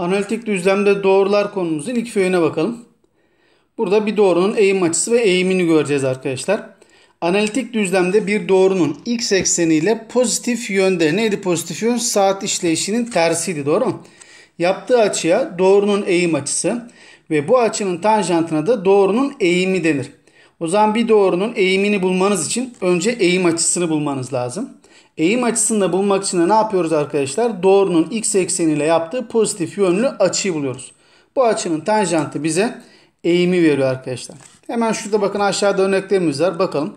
Analitik düzlemde doğrular konumuzun ilk föyüne bakalım. Burada bir doğrunun eğim açısı ve eğimini göreceğiz arkadaşlar. Analitik düzlemde bir doğrunun x ekseniyle pozitif yönde neydi pozitif yön? Saat işleyişinin tersiydi doğru mu? Yaptığı açıya doğrunun eğim açısı ve bu açının tanjantına da doğrunun eğimi denir. O zaman bir doğrunun eğimini bulmanız için önce eğim açısını bulmanız lazım. Eğim açısını da bulmak için de ne yapıyoruz arkadaşlar? Doğrunun x ekseniyle yaptığı pozitif yönlü açıyı buluyoruz. Bu açının tanjantı bize eğimi veriyor arkadaşlar. Hemen şurada bakın aşağıda örneklerimiz var. Bakalım.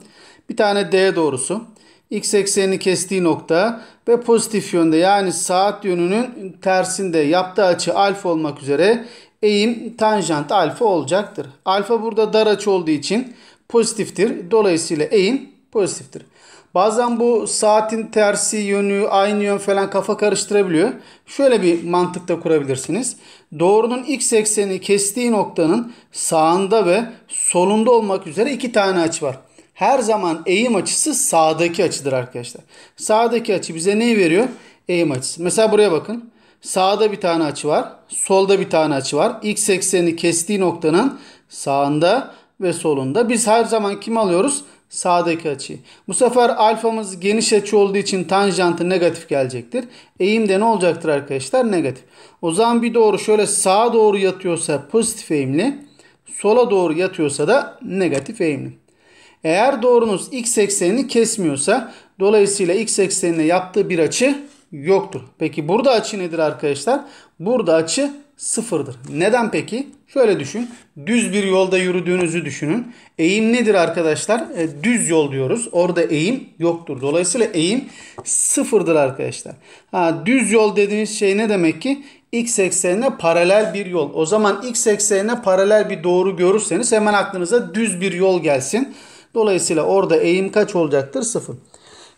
Bir tane D doğrusu. X eksenini kestiği nokta ve pozitif yönde yani saat yönünün tersinde yaptığı açı alfa olmak üzere eğim tanjant alfa olacaktır. Alfa burada dar açı olduğu için pozitiftir. Dolayısıyla eğim pozitiftir. Bazen bu saatin tersi yönü, aynı yön falan kafa karıştırabiliyor. Şöyle bir mantıkta kurabilirsiniz. Doğrunun x ekseni kestiği noktanın sağında ve solunda olmak üzere iki tane açı var. Her zaman eğim açısı sağdaki açıdır arkadaşlar. Sağdaki açı bize neyi veriyor? Eğim açısı. Mesela buraya bakın. Sağda bir tane açı var. Solda bir tane açı var. X ekseni kestiği noktanın sağında ve solunda. Biz her zaman kim alıyoruz? sağdaki açıyı. Bu sefer alfamız geniş açı olduğu için tanjantı negatif gelecektir. Eğim de ne olacaktır arkadaşlar? Negatif. O zaman bir doğru şöyle sağa doğru yatıyorsa pozitif eğimli, sola doğru yatıyorsa da negatif eğimli. Eğer doğrunuz x eksenini kesmiyorsa dolayısıyla x eksenine yaptığı bir açı yoktur. Peki burada açı nedir arkadaşlar? Burada açı sıfırdır. Neden peki? Şöyle düşün. Düz bir yolda yürüdüğünüzü düşünün. Eğim nedir arkadaşlar? E, düz yol diyoruz. Orada eğim yoktur. Dolayısıyla eğim sıfırdır arkadaşlar. Ha, düz yol dediğiniz şey ne demek ki? X eksenine paralel bir yol. O zaman X eksenine paralel bir doğru görürseniz hemen aklınıza düz bir yol gelsin. Dolayısıyla orada eğim kaç olacaktır? Sıfır.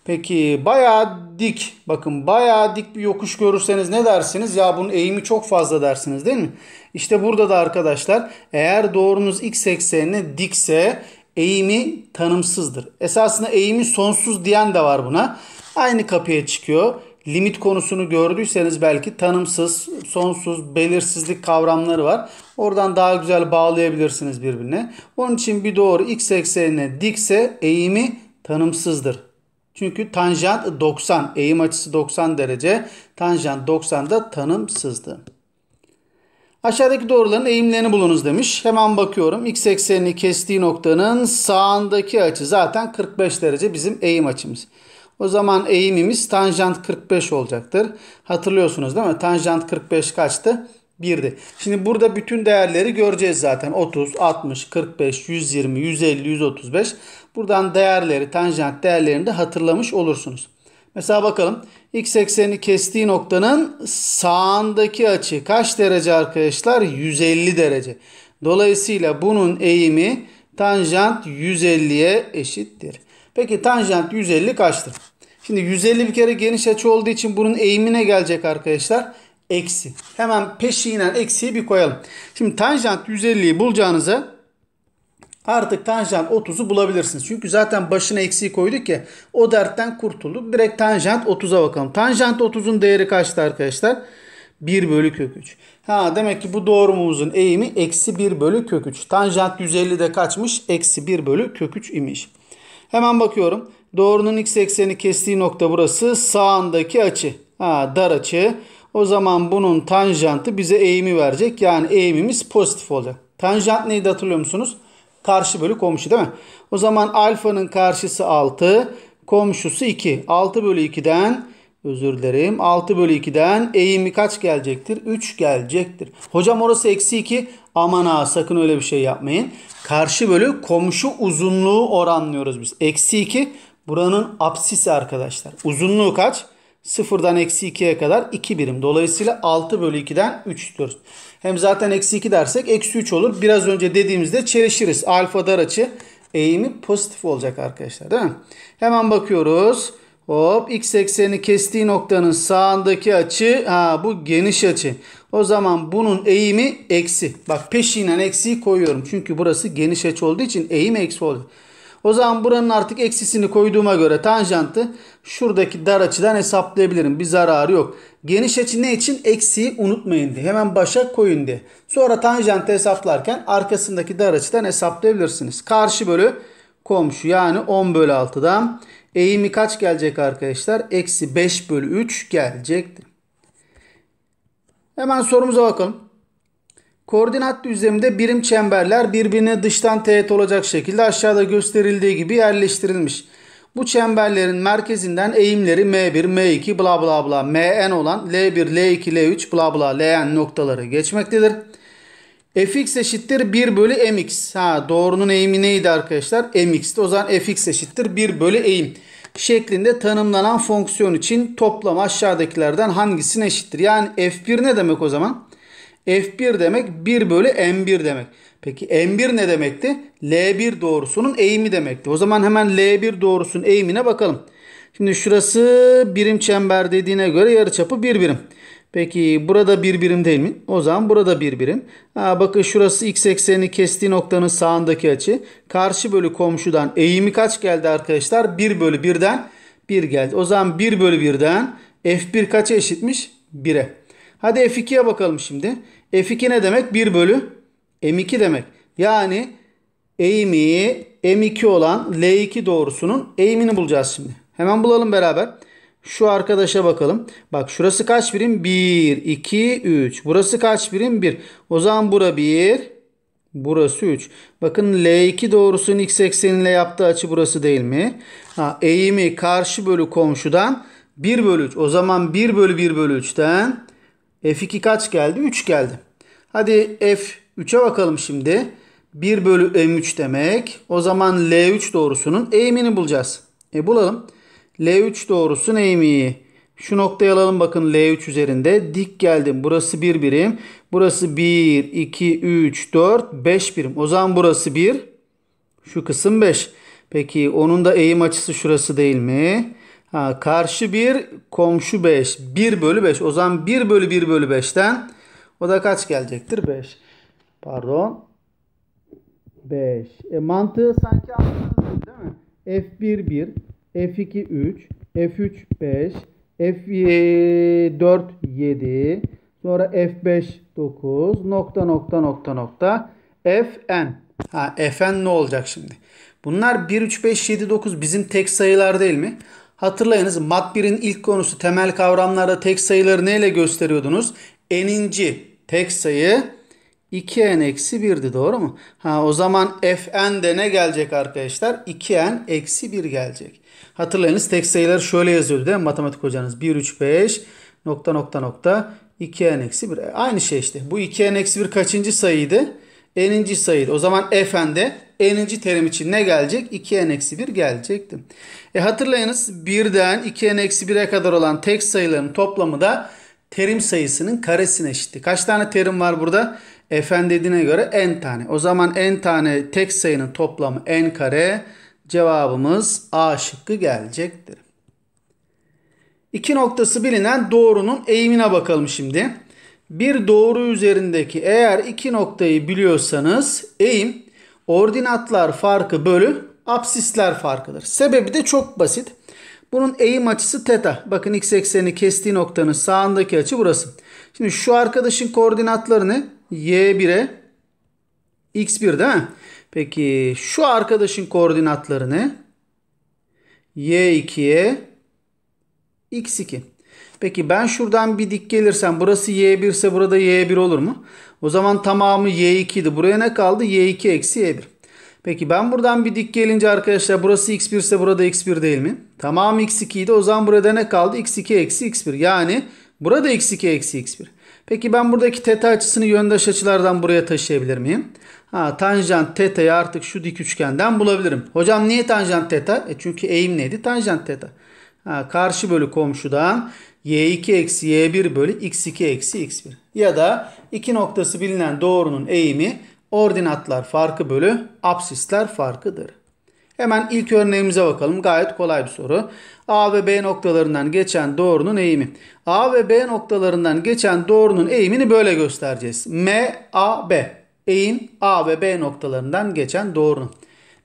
Peki bayağı dik bakın bayağı dik bir yokuş görürseniz ne dersiniz? Ya bunun eğimi çok fazla dersiniz değil mi? İşte burada da arkadaşlar eğer doğrunuz x eksenine dikse eğimi tanımsızdır. Esasında eğimi sonsuz diyen de var buna. Aynı kapıya çıkıyor. Limit konusunu gördüyseniz belki tanımsız, sonsuz, belirsizlik kavramları var. Oradan daha güzel bağlayabilirsiniz birbirine. Onun için bir doğru x eksenine dikse eğimi tanımsızdır çünkü tanjant 90, eğim açısı 90 derece. Tanjant 90'da tanımsızdı. Aşağıdaki doğruların eğimlerini bulunuz demiş. Hemen bakıyorum. X eksenini kestiği noktanın sağındaki açı zaten 45 derece bizim eğim açımız. O zaman eğimimiz tanjant 45 olacaktır. Hatırlıyorsunuz değil mi? Tanjant 45 kaçtı? 1'di. Şimdi burada bütün değerleri göreceğiz zaten. 30, 60, 45, 120, 150, 135. Buradan değerleri, tanjant değerlerini de hatırlamış olursunuz. Mesela bakalım x ekseni kestiği noktanın sağındaki açı kaç derece arkadaşlar? 150 derece. Dolayısıyla bunun eğimi tanjant 150'ye eşittir. Peki tanjant 150 kaçtır? Şimdi 150 bir kere geniş açı olduğu için bunun eğimine gelecek arkadaşlar. Eksi. Hemen peşinen eksiyi bir koyalım. Şimdi tanjant 150'yi bulacağınıza artık tanjant 30'u bulabilirsiniz. Çünkü zaten başına eksiği koyduk ya o dertten kurtulduk. Direkt tanjant 30'a bakalım. Tanjant 30'un değeri kaçtı arkadaşlar? 1 bölü kök 3. Ha demek ki bu doğrumuzun eğimi eksi 1 bölü kök 3. Tanjant 150'de kaçmış? Eksi 1 bölü kök 3 imiş. Hemen bakıyorum. Doğrunun x ekseni kestiği nokta burası. Sağındaki açı. Ha dar açı. O zaman bunun tanjantı bize eğimi verecek. Yani eğimimiz pozitif olacak. Tanjant neydi hatırlıyor musunuz? Karşı bölü komşu değil mi? O zaman alfanın karşısı 6, komşusu 2. 6 bölü 2'den özür dilerim. 6 bölü 2'den eğimi kaç gelecektir? 3 gelecektir. Hocam orası eksi 2. Aman ha sakın öyle bir şey yapmayın. Karşı bölü komşu uzunluğu oranlıyoruz biz. Eksi 2 buranın apsisi arkadaşlar. Uzunluğu kaç? 0'dan eksi 2'ye kadar 2 birim. Dolayısıyla 6 bölü 2'den 3 diyoruz. Hem zaten eksi 2 dersek eksi 3 olur. Biraz önce dediğimizde çelişiriz. Alfa dar açı eğimi pozitif olacak arkadaşlar değil mi? Hemen bakıyoruz. Hop x ekseni kestiği noktanın sağındaki açı ha bu geniş açı. O zaman bunun eğimi eksi. Bak peşinen eksiyi koyuyorum. Çünkü burası geniş açı olduğu için eğim eksi oldu. O zaman buranın artık eksisini koyduğuma göre tanjantı şuradaki dar açıdan hesaplayabilirim. Bir zararı yok. Geniş açı ne için? Eksiği unutmayın diye. Hemen başa koyun diye. Sonra tanjantı hesaplarken arkasındaki dar açıdan hesaplayabilirsiniz. Karşı bölü komşu yani 10 bölü 6'dan eğimi kaç gelecek arkadaşlar? Eksi 5 bölü 3 gelecekti. Hemen sorumuza bakalım. Koordinat düzleminde birim çemberler birbirine dıştan teğet olacak şekilde aşağıda gösterildiği gibi yerleştirilmiş. Bu çemberlerin merkezinden eğimleri M1, M2, bla bla bla, Mn olan L1, L2, L3, bla bla, Ln noktaları geçmektedir. Fx eşittir 1 bölü mx. Ha, doğrunun eğimi neydi arkadaşlar? mx'ti. O zaman fx eşittir 1 bölü eğim şeklinde tanımlanan fonksiyon için toplam aşağıdakilerden hangisine eşittir? Yani f1 ne demek o zaman? F1 demek 1 bölü M1 demek. Peki M1 ne demekti? L1 doğrusunun eğimi demekti. O zaman hemen L1 doğrusunun eğimine bakalım. Şimdi şurası birim çember dediğine göre yarıçapı 1 bir birim. Peki burada bir birim değil mi? O zaman burada bir birim. Ha, bakın şurası x eksenini kestiği noktanın sağındaki açı. Karşı bölü komşudan eğimi kaç geldi arkadaşlar? 1 bölü 1'den 1 geldi. O zaman 1 bölü 1'den f1 kaça eşitmiş? 1'e. Hadi f2'ye bakalım şimdi. F2 ne demek? 1 bölü M2 demek. Yani eğimi M2 olan L2 doğrusunun eğimini bulacağız şimdi. Hemen bulalım beraber. Şu arkadaşa bakalım. Bak şurası kaç birim? 1, 2, 3. Burası kaç birim? 1. O zaman bura 1. Burası 3. Bakın L2 doğrusunun x ekseniyle yaptığı açı burası değil mi? Ha, eğimi karşı bölü komşudan 1 bölü 3. O zaman 1 bölü 1 bölü 3'ten F2 kaç geldi? 3 geldi. Hadi F3'e bakalım şimdi. 1 bölü M3 demek. O zaman L3 doğrusunun eğimini bulacağız. E bulalım. L3 doğrusunun eğimi. Şu noktayı alalım bakın L3 üzerinde. Dik geldim. Burası 1 bir birim. Burası 1, 2, 3, 4, 5 birim. O zaman burası 1. Şu kısım 5. Peki onun da eğim açısı şurası değil mi? Ha, karşı 1, komşu 5. 1 bölü 5. O zaman 1 bölü 1 bölü 5'ten o da kaç gelecektir? 5. Pardon. 5. E mantığı sanki anladınız değil mi? F1 1, F2 3, F3 5, F4 7, sonra F5 9, nokta nokta nokta nokta Fn. Ha Fn ne olacak şimdi? Bunlar 1, 3, 5, 7, 9 bizim tek sayılar değil mi? Hatırlayınız Mat 1'in ilk konusu temel kavramlarda tek sayıları neyle gösteriyordunuz? n'inci tek sayı 2n eksi 1'di doğru mu? Ha, o zaman fn de ne gelecek arkadaşlar? 2n eksi 1 gelecek. Hatırlayınız tek sayılar şöyle yazıyordu değil mi? Matematik hocanız 1, 3, 5 nokta nokta nokta 2n eksi 1. E, aynı şey işte. Bu 2n eksi 1 kaçıncı sayıydı? n'inci sayıydı. O zaman fn de n'inci terim için ne gelecek? 2n eksi 1 gelecekti. E hatırlayınız 1'den 2n eksi 1'e kadar olan tek sayıların toplamı da terim sayısının karesine eşitti. Kaç tane terim var burada? F'n dediğine göre n tane. O zaman n tane tek sayının toplamı n kare. Cevabımız A şıkkı gelecektir. İki noktası bilinen doğrunun eğimine bakalım şimdi. Bir doğru üzerindeki eğer iki noktayı biliyorsanız eğim ordinatlar farkı bölü apsisler farkıdır. Sebebi de çok basit. Bunun eğim açısı teta. Bakın x ekseni kestiği noktanın sağındaki açı burası. Şimdi şu arkadaşın koordinatlarını y1'e x1 değil mi? Peki şu arkadaşın koordinatlarını y2'ye x2. Peki ben şuradan bir dik gelirsem burası y1 ise burada y1 olur mu? O zaman tamamı y2 Buraya ne kaldı? y2 eksi y1. Peki ben buradan bir dik gelince arkadaşlar burası x1 ise burada x1 değil mi? Tamam x2 idi. O zaman burada ne kaldı? x2 eksi x1. Yani burada x2 eksi x1. Peki ben buradaki teta açısını yöndaş açılardan buraya taşıyabilir miyim? Ha, tanjant teta'yı artık şu dik üçgenden bulabilirim. Hocam niye tanjant teta? E çünkü eğim neydi? Tanjant teta. Ha, karşı bölü komşudan y2 eksi y1 bölü x2 eksi x1. Ya da iki noktası bilinen doğrunun eğimi ordinatlar farkı bölü absisler farkıdır. Hemen ilk örneğimize bakalım. Gayet kolay bir soru. A ve B noktalarından geçen doğrunun eğimi. A ve B noktalarından geçen doğrunun eğimini böyle göstereceğiz. M, A, B. Eğim A ve B noktalarından geçen doğrunun.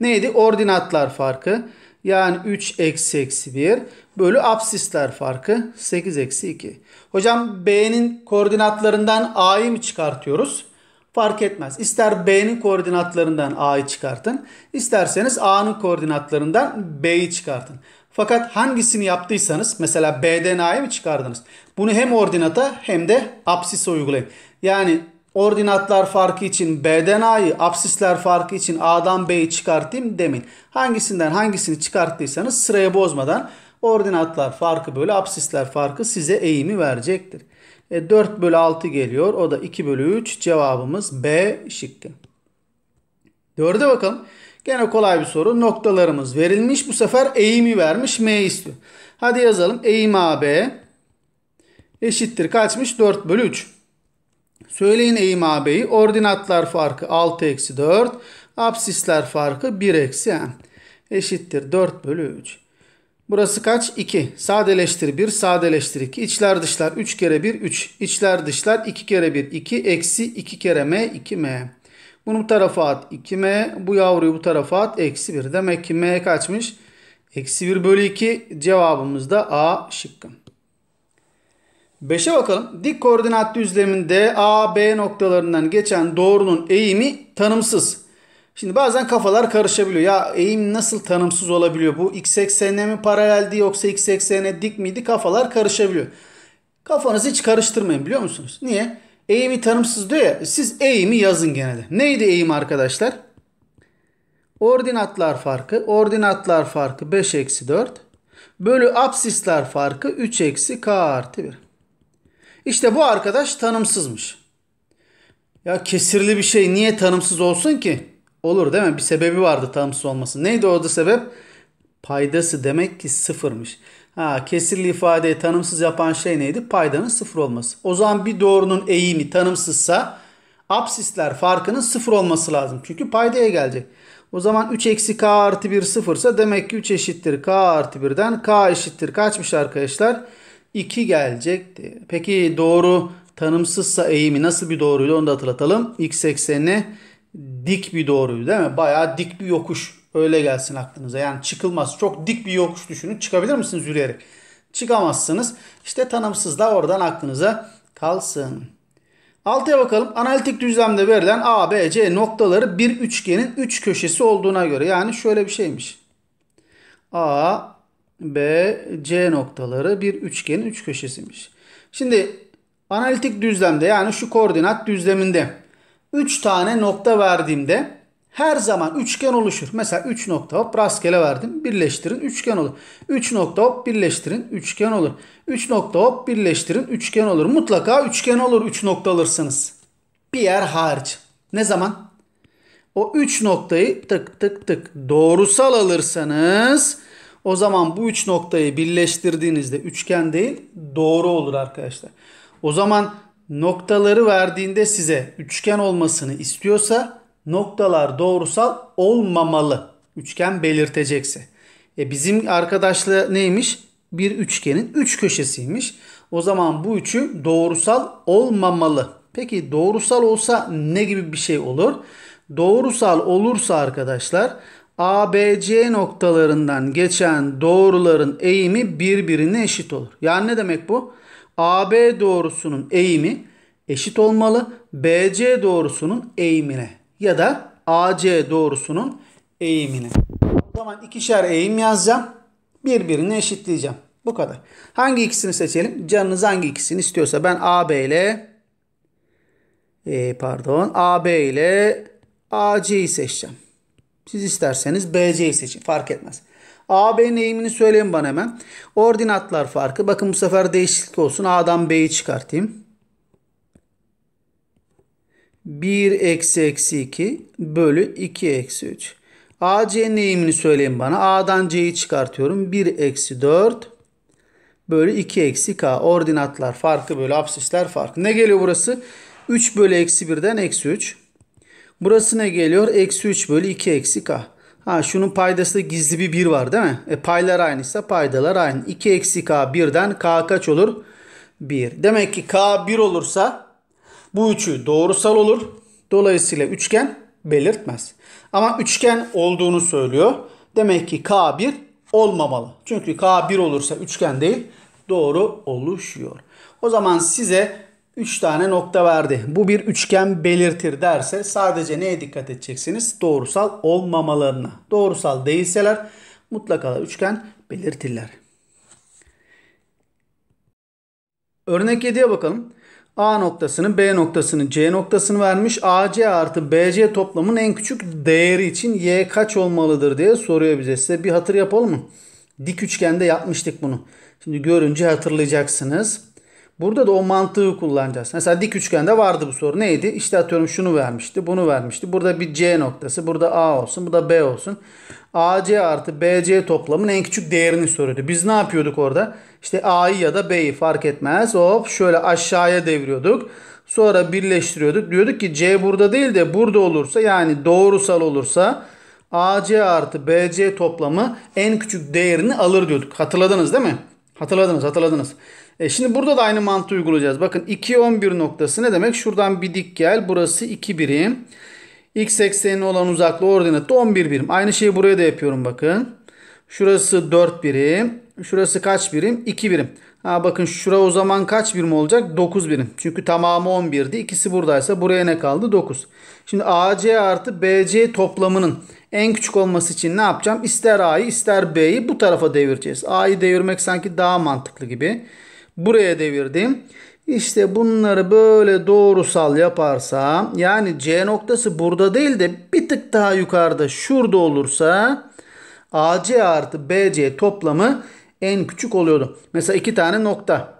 Neydi? Ordinatlar farkı. Yani 3 eksi eksi 1 bölü absisler farkı 8 eksi 2. Hocam B'nin koordinatlarından A'yı mı çıkartıyoruz? fark etmez. İster B'nin koordinatlarından A'yı çıkartın, isterseniz A'nın koordinatlarından B'yi çıkartın. Fakat hangisini yaptıysanız mesela B'den A'yı mı çıkardınız? Bunu hem ordinata hem de absise uygulayın. Yani ordinatlar farkı için B'den A'yı, absisler farkı için A'dan B'yi çıkartayım demin. Hangisinden hangisini çıkarttıysanız sıraya bozmadan ordinatlar farkı böyle absisler farkı size eğimi verecektir. E, 4 bölü 6 geliyor. O da 2 bölü 3. Cevabımız B şıkkı. Dörde bakalım. Gene kolay bir soru. Noktalarımız verilmiş. Bu sefer eğimi vermiş. M istiyor. Hadi yazalım. Eğim AB eşittir. Kaçmış? 4 bölü 3. Söyleyin eğim AB'yi. Ordinatlar farkı 6 eksi 4. Absisler farkı 1 eksi m. Eşittir 4 bölü 3. Burası kaç? 2. Sadeleştir 1, sadeleştir 2. İçler dışlar 3 kere 1, 3. İçler dışlar 2 kere 1, 2. Eksi 2 kere m, 2m. Bunu bu tarafa at 2m. Bu yavruyu bu tarafa at. Eksi 1. Demek ki m kaçmış? Eksi 1 bölü 2. Cevabımız da A şıkkı. 5'e bakalım. Dik koordinat düzleminde A, B noktalarından geçen doğrunun eğimi tanımsız. Şimdi bazen kafalar karışabiliyor. Ya eğim nasıl tanımsız olabiliyor? Bu x eksenine mi paraleldi yoksa x eksenine dik miydi? Kafalar karışabiliyor. Kafanızı hiç karıştırmayın biliyor musunuz? Niye? Eğimi tanımsız diyor ya. Siz eğimi yazın genelde. Neydi eğim arkadaşlar? Ordinatlar farkı. Ordinatlar farkı 5 eksi 4. Bölü absisler farkı 3 eksi k artı 1. İşte bu arkadaş tanımsızmış. Ya kesirli bir şey niye tanımsız olsun ki? Olur değil mi? Bir sebebi vardı tanımsız olması. Neydi o orada sebep? Paydası demek ki sıfırmış. Ha, kesirli ifadeyi tanımsız yapan şey neydi? Paydanın sıfır olması. O zaman bir doğrunun eğimi tanımsızsa absisler farkının sıfır olması lazım. Çünkü paydaya gelecek. O zaman 3 eksi k artı 1 sıfırsa demek ki 3 eşittir k artı 1'den k eşittir kaçmış arkadaşlar? 2 gelecekti. Peki doğru tanımsızsa eğimi nasıl bir doğruydu onu da hatırlatalım. x ekseni dik bir doğruyu değil mi? Bayağı dik bir yokuş. Öyle gelsin aklınıza. Yani çıkılmaz. Çok dik bir yokuş düşünün. Çıkabilir misiniz yürüyerek? Çıkamazsınız. İşte tanımsız da oradan aklınıza kalsın. Altıya bakalım. Analitik düzlemde verilen A, B, C noktaları bir üçgenin üç köşesi olduğuna göre. Yani şöyle bir şeymiş. A, B, C noktaları bir üçgenin üç köşesiymiş. Şimdi analitik düzlemde yani şu koordinat düzleminde 3 tane nokta verdiğimde her zaman üçgen oluşur. Mesela 3 nokta hop rastgele verdim. Birleştirin üçgen olur. 3 nokta hop birleştirin üçgen olur. 3 nokta hop birleştirin üçgen olur. Mutlaka üçgen olur 3 üç nokta alırsınız. Bir yer hariç. Ne zaman? O 3 noktayı tık tık tık doğrusal alırsanız o zaman bu 3 noktayı birleştirdiğinizde üçgen değil doğru olur arkadaşlar. O zaman noktaları verdiğinde size üçgen olmasını istiyorsa noktalar doğrusal olmamalı. Üçgen belirtecekse. E bizim arkadaşla neymiş? Bir üçgenin üç köşesiymiş. O zaman bu üçü doğrusal olmamalı. Peki doğrusal olsa ne gibi bir şey olur? Doğrusal olursa arkadaşlar ABC noktalarından geçen doğruların eğimi birbirine eşit olur. Yani ne demek bu? AB doğrusunun eğimi eşit olmalı BC doğrusunun eğimine ya da AC doğrusunun eğimine. O zaman ikişer eğim yazacağım. Birbirini eşitleyeceğim. Bu kadar. Hangi ikisini seçelim? Canınız hangi ikisini istiyorsa ben AB ile e, pardon AB ile AC'yi seçeceğim. Siz isterseniz BC'yi seçin. Fark etmez. AB eğimini söyleyin bana hemen. Ordinatlar farkı. Bakın bu sefer değişiklik olsun. A'dan B'yi çıkartayım. 1 eksi eksi 2 bölü 2 eksi 3. AC'nin eğimini söyleyin bana. A'dan C'yi çıkartıyorum. 1 eksi 4 bölü 2 eksi K. Ordinatlar farkı bölü absisler farkı. Ne geliyor burası? 3 bölü eksi 1'den eksi 3. Burası ne geliyor? Eksi 3 bölü 2 eksi K. Ha şunun paydası gizli bir 1 var değil mi? E, paylar aynıysa paydalar aynı. 2 eksi k 1'den k kaç olur? 1. Demek ki k 1 olursa bu üçü doğrusal olur. Dolayısıyla üçgen belirtmez. Ama üçgen olduğunu söylüyor. Demek ki k1 olmamalı. Çünkü k1 olursa üçgen değil doğru oluşuyor. O zaman size 3 tane nokta verdi. Bu bir üçgen belirtir derse sadece neye dikkat edeceksiniz? Doğrusal olmamalarına. Doğrusal değilseler mutlaka üçgen belirtirler. Örnek 7'ye bakalım. A noktasının, B noktasının, C noktasını vermiş. AC artı BC toplamın en küçük değeri için Y kaç olmalıdır diye soruyor bize. Size bir hatır yapalım mı? Dik üçgende yapmıştık bunu. Şimdi görünce hatırlayacaksınız. Burada da o mantığı kullanacağız. Mesela dik üçgende vardı bu soru. Neydi? İşte atıyorum şunu vermişti, bunu vermişti. Burada bir C noktası, burada A olsun, bu da B olsun. AC artı BC toplamın en küçük değerini soruyordu. Biz ne yapıyorduk orada? İşte A'yı ya da B'yi fark etmez. Hop şöyle aşağıya devriyorduk. Sonra birleştiriyorduk. Diyorduk ki C burada değil de burada olursa yani doğrusal olursa AC artı BC toplamı en küçük değerini alır diyorduk. Hatırladınız değil mi? Hatırladınız hatırladınız. E şimdi burada da aynı mantığı uygulayacağız. Bakın 2 11 noktası ne demek? Şuradan bir dik gel. Burası 2 birim. X eksenine olan uzaklığı ordinatı 11 birim. Aynı şeyi buraya da yapıyorum bakın. Şurası 4 birim. Şurası kaç birim? 2 birim. Ha bakın şura o zaman kaç birim olacak? 9 birim. Çünkü tamamı 11'di. İkisi buradaysa buraya ne kaldı? 9. Şimdi AC artı BC toplamının en küçük olması için ne yapacağım? İster A'yı ister B'yi bu tarafa devireceğiz. A'yı devirmek sanki daha mantıklı gibi buraya devirdim. İşte bunları böyle doğrusal yaparsa, yani C noktası burada değil de bir tık daha yukarıda şurada olursa AC artı BC toplamı en küçük oluyordu. Mesela iki tane nokta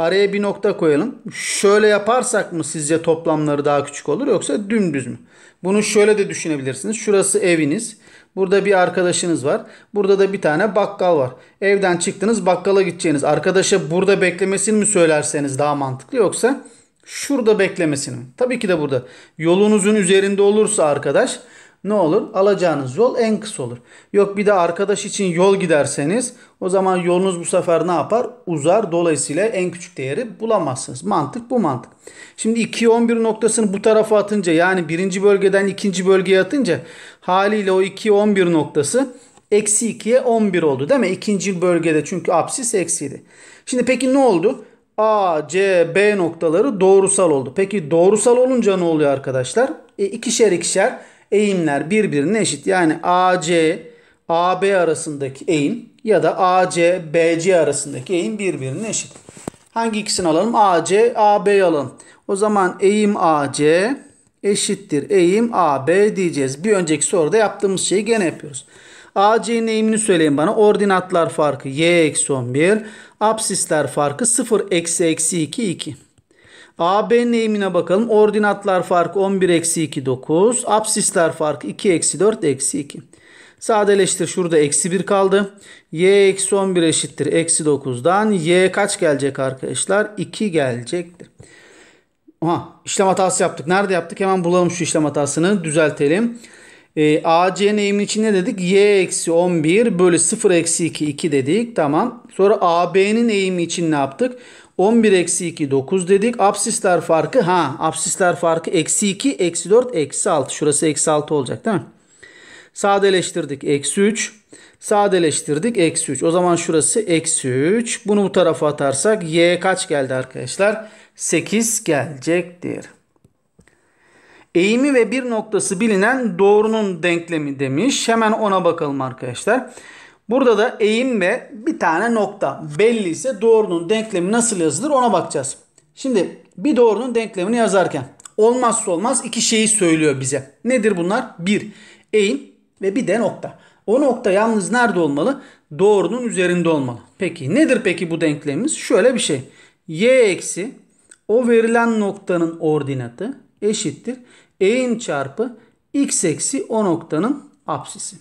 Paraya bir nokta koyalım. Şöyle yaparsak mı sizce toplamları daha küçük olur yoksa dümdüz mü? Bunu şöyle de düşünebilirsiniz. Şurası eviniz. Burada bir arkadaşınız var. Burada da bir tane bakkal var. Evden çıktınız bakkala gideceğiniz. Arkadaşa burada beklemesini mi söylerseniz daha mantıklı yoksa şurada beklemesini mi? Tabii ki de burada. Yolunuzun üzerinde olursa arkadaş ne olur? Alacağınız yol en kısa olur. Yok bir de arkadaş için yol giderseniz o zaman yolunuz bu sefer ne yapar? Uzar. Dolayısıyla en küçük değeri bulamazsınız. Mantık bu mantık. Şimdi 2'ye 11 noktasını bu tarafa atınca yani birinci bölgeden ikinci bölgeye atınca haliyle o 2'ye 11 noktası eksi 2'ye 11 oldu değil mi? İkinci bölgede çünkü apsis eksiydi. Şimdi peki ne oldu? A, C, B noktaları doğrusal oldu. Peki doğrusal olunca ne oluyor arkadaşlar? E, ikişer ikişer eğimler birbirine eşit. Yani AC, AB arasındaki eğim ya da AC, BC arasındaki eğim birbirine eşit. Hangi ikisini alalım? AC, AB alalım. O zaman eğim AC eşittir eğim AB diyeceğiz. Bir önceki soruda yaptığımız şeyi gene yapıyoruz. AC'nin eğimini söyleyin bana. Ordinatlar farkı y eksi 11. Absisler farkı 0 eksi eksi 2 2. AB neyimine bakalım. Ordinatlar farkı 11 eksi 2 9. Absisler farkı 2 eksi 4 eksi 2. Sadeleştir şurada eksi 1 kaldı. Y eksi 11 eşittir. Eksi 9'dan Y kaç gelecek arkadaşlar? 2 gelecektir. Aha işlem hatası yaptık. Nerede yaptık? Hemen bulalım şu işlem hatasını. Düzeltelim. E, AC'nin eğiminin için ne dedik? Y eksi 11 bölü 0 eksi 2 2 dedik. Tamam. Sonra A B'nin eğimi için ne yaptık? 11 eksi 2 9 dedik. Absisler farkı ha absisler farkı eksi 2 eksi 4 eksi 6. Şurası eksi 6 olacak değil mi? Sadeleştirdik eksi 3. Sadeleştirdik eksi 3. O zaman şurası eksi 3. Bunu bu tarafa atarsak y kaç geldi arkadaşlar? 8 gelecektir. Eğimi ve bir noktası bilinen doğrunun denklemi demiş. Hemen ona bakalım arkadaşlar. Burada da eğim ve bir tane nokta belli ise doğrunun denklemi nasıl yazılır ona bakacağız. Şimdi bir doğrunun denklemini yazarken olmazsa olmaz iki şeyi söylüyor bize. Nedir bunlar? Bir eğim ve bir de nokta. O nokta yalnız nerede olmalı? Doğrunun üzerinde olmalı. Peki nedir peki bu denklemimiz? Şöyle bir şey. Y eksi o verilen noktanın ordinatı eşittir. Eğim çarpı x eksi o noktanın apsisi.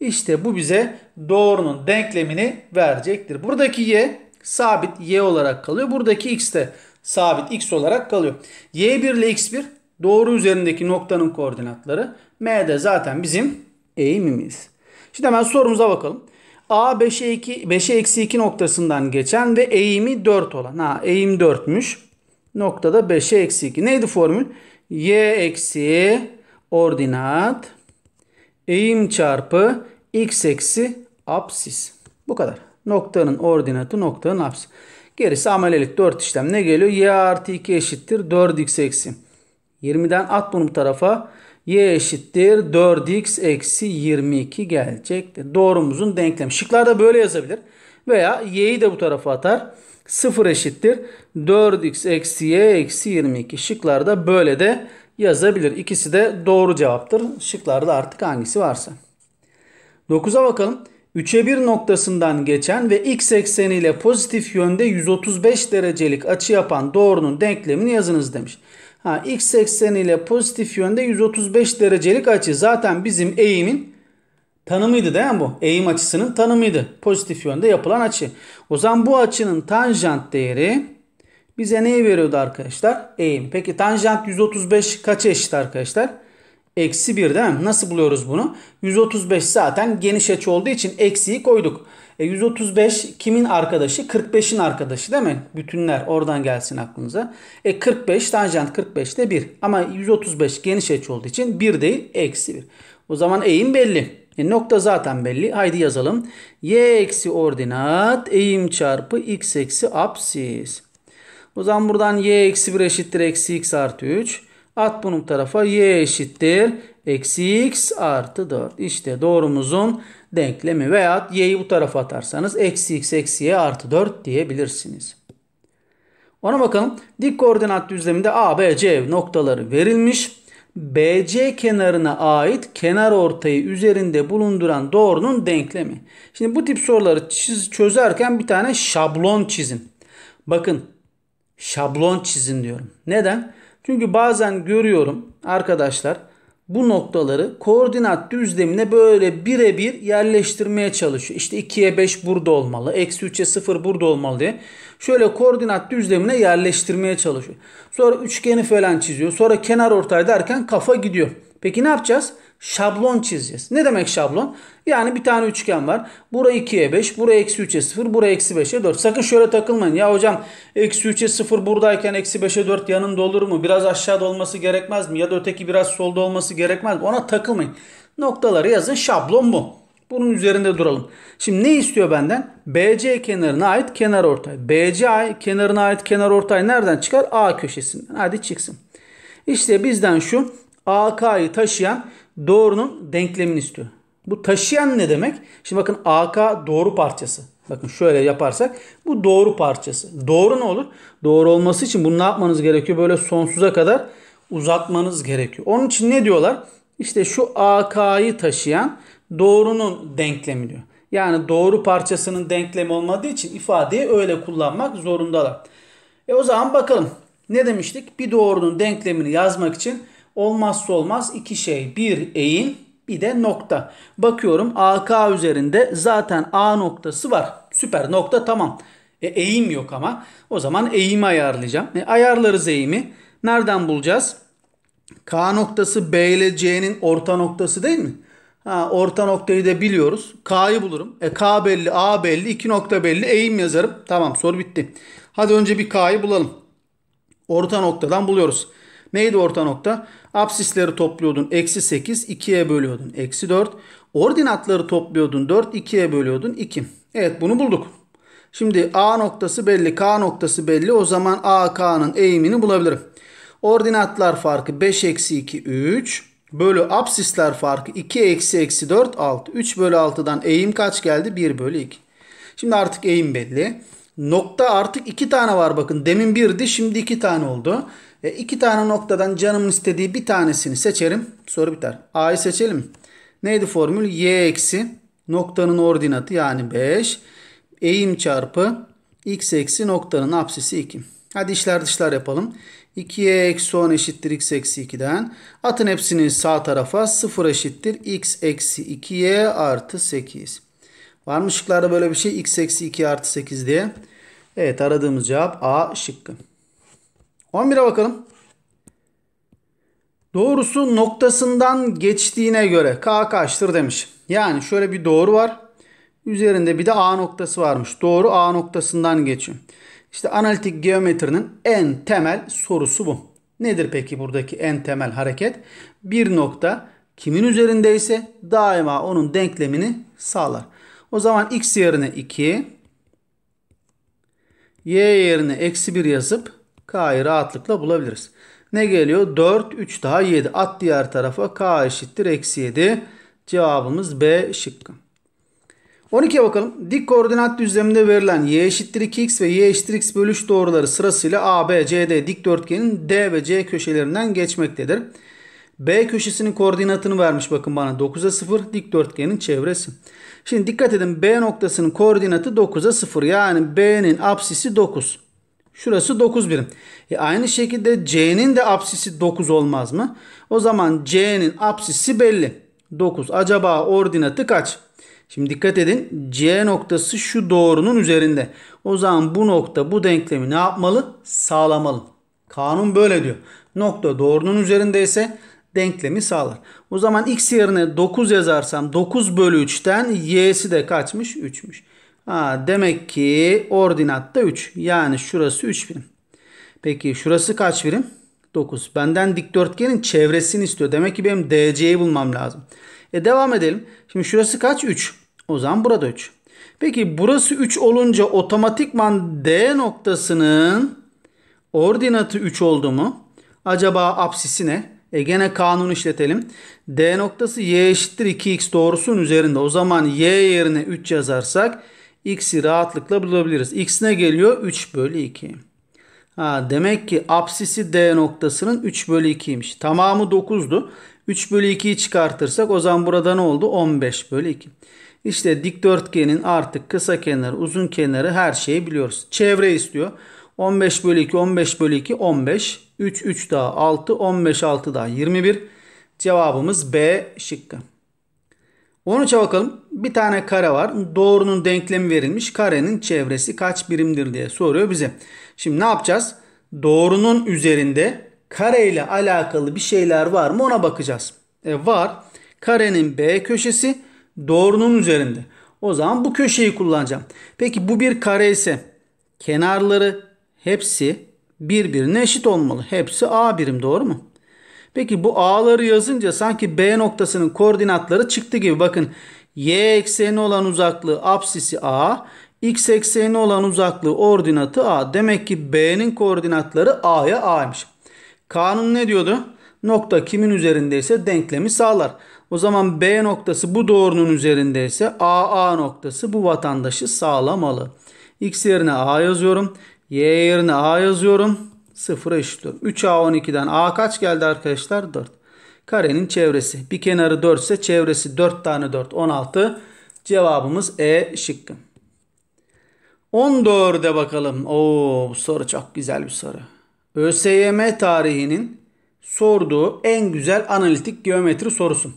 İşte bu bize doğrunun denklemini verecektir. Buradaki y sabit y olarak kalıyor. Buradaki x de sabit x olarak kalıyor. y1 ile x1 doğru üzerindeki noktanın koordinatları. M de zaten bizim eğimimiz. Şimdi hemen sorumuza bakalım. A 5'e 2, 5'e eksi 2 noktasından geçen ve eğimi 4 olan. Ha eğim 4'müş noktada 5'e eksi 2. Neydi formül? Y eksi ordinat eğim çarpı x eksi apsis. Bu kadar. Noktanın ordinatı noktanın apsis. Gerisi amelelik 4 işlem. Ne geliyor? Y artı 2 eşittir 4x eksi. 20'den at bunu bu tarafa. Y eşittir 4x eksi 22 gelecektir. Doğrumuzun denklemi. Şıklarda böyle yazabilir. Veya y'yi de bu tarafa atar. 0 eşittir 4x eksi y eksi 22. Şıklarda böyle de yazabilir. İkisi de doğru cevaptır. Şıklarda artık hangisi varsa. 9'a bakalım. 3'e 1 noktasından geçen ve x ekseniyle pozitif yönde 135 derecelik açı yapan doğrunun denklemini yazınız demiş. Ha, x ekseniyle pozitif yönde 135 derecelik açı zaten bizim eğimin tanımıydı değil mi bu? Eğim açısının tanımıydı. Pozitif yönde yapılan açı. O zaman bu açının tanjant değeri bize neyi veriyordu arkadaşlar? Eğim. Peki tanjant 135 kaç eşit arkadaşlar? Eksi 1 değil mi? Nasıl buluyoruz bunu? 135 zaten geniş açı olduğu için eksiyi koyduk. E 135 kimin arkadaşı? 45'in arkadaşı değil mi? Bütünler oradan gelsin aklınıza. E 45 tanjant 45 de 1. Ama 135 geniş açı olduğu için 1 değil eksi 1. O zaman eğim belli. E nokta zaten belli. Haydi yazalım. Y eksi ordinat eğim çarpı x eksi absis. O zaman buradan y eksi 1 eşittir eksi x artı 3. At bunu tarafa y eşittir eksi x artı 4. İşte doğrumuzun denklemi veya y'yi bu tarafa atarsanız eksi x eksi y artı 4 diyebilirsiniz. Ona bakalım. Dik koordinat düzleminde A, B, C noktaları verilmiş. BC kenarına ait kenar ortayı üzerinde bulunduran doğrunun denklemi. Şimdi bu tip soruları çiz, çözerken bir tane şablon çizin. Bakın şablon çizin diyorum. Neden? Çünkü bazen görüyorum arkadaşlar bu noktaları koordinat düzlemine böyle birebir yerleştirmeye çalışıyor. İşte 2'ye 5 burada olmalı. Eksi 3'e 0 burada olmalı diye. Şöyle koordinat düzlemine yerleştirmeye çalışıyor. Sonra üçgeni falan çiziyor. Sonra kenar ortay derken kafa gidiyor. Peki ne yapacağız? şablon çizeceğiz. Ne demek şablon? Yani bir tane üçgen var. Buraya 2'ye 5, buraya eksi 3'e 0, buraya eksi 5'e 4. Sakın şöyle takılmayın. Ya hocam eksi 3'e 0 buradayken eksi 5'e 4 yanında olur mu? Biraz aşağıda olması gerekmez mi? Ya da öteki biraz solda olması gerekmez mi? Ona takılmayın. Noktaları yazın. Şablon bu. Bunun üzerinde duralım. Şimdi ne istiyor benden? BC kenarına ait kenar ortay. BC kenarına ait kenar ortay nereden çıkar? A köşesinden. Hadi çıksın. İşte bizden şu AK'yı taşıyan doğrunun denklemini istiyor. Bu taşıyan ne demek? Şimdi bakın AK doğru parçası. Bakın şöyle yaparsak bu doğru parçası. Doğru ne olur? Doğru olması için bunu ne yapmanız gerekiyor? Böyle sonsuza kadar uzatmanız gerekiyor. Onun için ne diyorlar? İşte şu AK'yı taşıyan doğrunun denklemi diyor. Yani doğru parçasının denklemi olmadığı için ifadeyi öyle kullanmak zorundalar. E o zaman bakalım. Ne demiştik? Bir doğrunun denklemini yazmak için olmazsa olmaz iki şey. Bir eğim bir de nokta. Bakıyorum AK üzerinde zaten A noktası var. Süper nokta tamam. E, eğim yok ama. O zaman eğimi ayarlayacağım. E, ayarlarız eğimi. Nereden bulacağız? K noktası B ile C'nin orta noktası değil mi? Ha, orta noktayı da biliyoruz. K'yı bulurum. E, K belli, A belli, iki nokta belli. Eğim yazarım. Tamam soru bitti. Hadi önce bir K'yı bulalım. Orta noktadan buluyoruz. Neydi orta nokta? Apsisleri topluyordun eksi 8 2'ye bölüyordun eksi 4. Ordinatları topluyordun 4 2'ye bölüyordun 2. Evet bunu bulduk. Şimdi A noktası belli K noktası belli o zaman A K'nın eğimini bulabilirim. Ordinatlar farkı 5 eksi 2 3 bölü apsisler farkı 2 eksi eksi 4 6. 3 bölü 6'dan eğim kaç geldi? 1 bölü 2. Şimdi artık eğim belli. Nokta artık iki tane var bakın. Demin birdi şimdi iki tane oldu. E, iki tane noktadan canımın istediği bir tanesini seçerim. Soru biter. A'yı seçelim. Neydi formül? Y eksi noktanın ordinatı yani 5. Eğim çarpı x eksi noktanın apsisi 2. Hadi işler dışlar yapalım. 2y eksi 10 eşittir x eksi 2'den. Atın hepsini sağ tarafa 0 eşittir x eksi 2y artı 8. Var mı şıklarda böyle bir şey? x eksi 2 artı 8 diye. Evet aradığımız cevap A şıkkı. 11'e bakalım. Doğrusu noktasından geçtiğine göre K kaçtır demiş. Yani şöyle bir doğru var. Üzerinde bir de A noktası varmış. Doğru A noktasından geçiyor. İşte analitik geometrinin en temel sorusu bu. Nedir peki buradaki en temel hareket? Bir nokta kimin üzerindeyse daima onun denklemini sağlar. O zaman x yerine 2, y yerine eksi 1 yazıp k'yı rahatlıkla bulabiliriz. Ne geliyor? 4, 3 daha 7. At diğer tarafa k eşittir eksi 7. Cevabımız B şıkkı. 12'ye bakalım. Dik koordinat düzleminde verilen y eşittir 2x ve y eşittir x bölü 3 doğruları sırasıyla A, B, C, D dikdörtgenin D ve C köşelerinden geçmektedir. B köşesinin koordinatını vermiş bakın bana 9'a 0 dikdörtgenin çevresi. Şimdi dikkat edin B noktasının koordinatı 9'a 0. Yani B'nin apsisi 9. Şurası 9 birim. E aynı şekilde C'nin de apsisi 9 olmaz mı? O zaman C'nin apsisi belli. 9. Acaba ordinatı kaç? Şimdi dikkat edin. C noktası şu doğrunun üzerinde. O zaman bu nokta bu denklemi ne yapmalı? Sağlamalı. Kanun böyle diyor. Nokta doğrunun üzerindeyse denklemi sağlar. O zaman x yerine 9 yazarsam 9 bölü 3'ten y'si de kaçmış? 3'müş. Ha, demek ki ordinatta 3. Yani şurası 3 birim. Peki şurası kaç birim? 9. Benden dikdörtgenin çevresini istiyor. Demek ki benim DC'yi bulmam lazım. E devam edelim. Şimdi şurası kaç? 3. O zaman burada 3. Peki burası 3 olunca otomatikman D noktasının ordinatı 3 oldu mu? Acaba apsisi ne? E gene kanun işletelim. D noktası y eşittir 2x doğrusun üzerinde. O zaman y yerine 3 yazarsak x'i rahatlıkla bulabiliriz. x ne geliyor? 3 bölü 2. Ha, demek ki apsisi D noktasının 3 bölü 2'ymiş. Tamamı 9'du. 3 bölü 2'yi çıkartırsak o zaman burada ne oldu? 15 bölü 2. İşte dikdörtgenin artık kısa kenarı, uzun kenarı her şeyi biliyoruz. Çevre istiyor. 15 bölü 2, 15 bölü 2, 15. 3, 3 daha 6, 15, 6 daha 21. Cevabımız B şıkkı. 13'e bakalım. Bir tane kare var. Doğrunun denklemi verilmiş. Karenin çevresi kaç birimdir diye soruyor bize. Şimdi ne yapacağız? Doğrunun üzerinde kareyle alakalı bir şeyler var mı ona bakacağız. E var. Karenin B köşesi doğrunun üzerinde. O zaman bu köşeyi kullanacağım. Peki bu bir kare ise kenarları hepsi birbirine eşit olmalı. Hepsi A birim doğru mu? Peki bu A'ları yazınca sanki B noktasının koordinatları çıktı gibi. Bakın Y ekseni olan uzaklığı apsisi A, X ekseni olan uzaklığı ordinatı A. Demek ki B'nin koordinatları A'ya A'ymış. Kanun ne diyordu? Nokta kimin üzerindeyse denklemi sağlar. O zaman B noktası bu doğrunun üzerindeyse AA noktası bu vatandaşı sağlamalı. X yerine A yazıyorum. Y yerine A yazıyorum. 0'a eşitliyorum. 3A12'den A kaç geldi arkadaşlar? 4. Karenin çevresi. Bir kenarı 4 ise çevresi 4 tane 4. 16. Cevabımız E şıkkı. 14'e bakalım. Oo bu soru çok güzel bir soru. ÖSYM tarihinin sorduğu en güzel analitik geometri sorusu.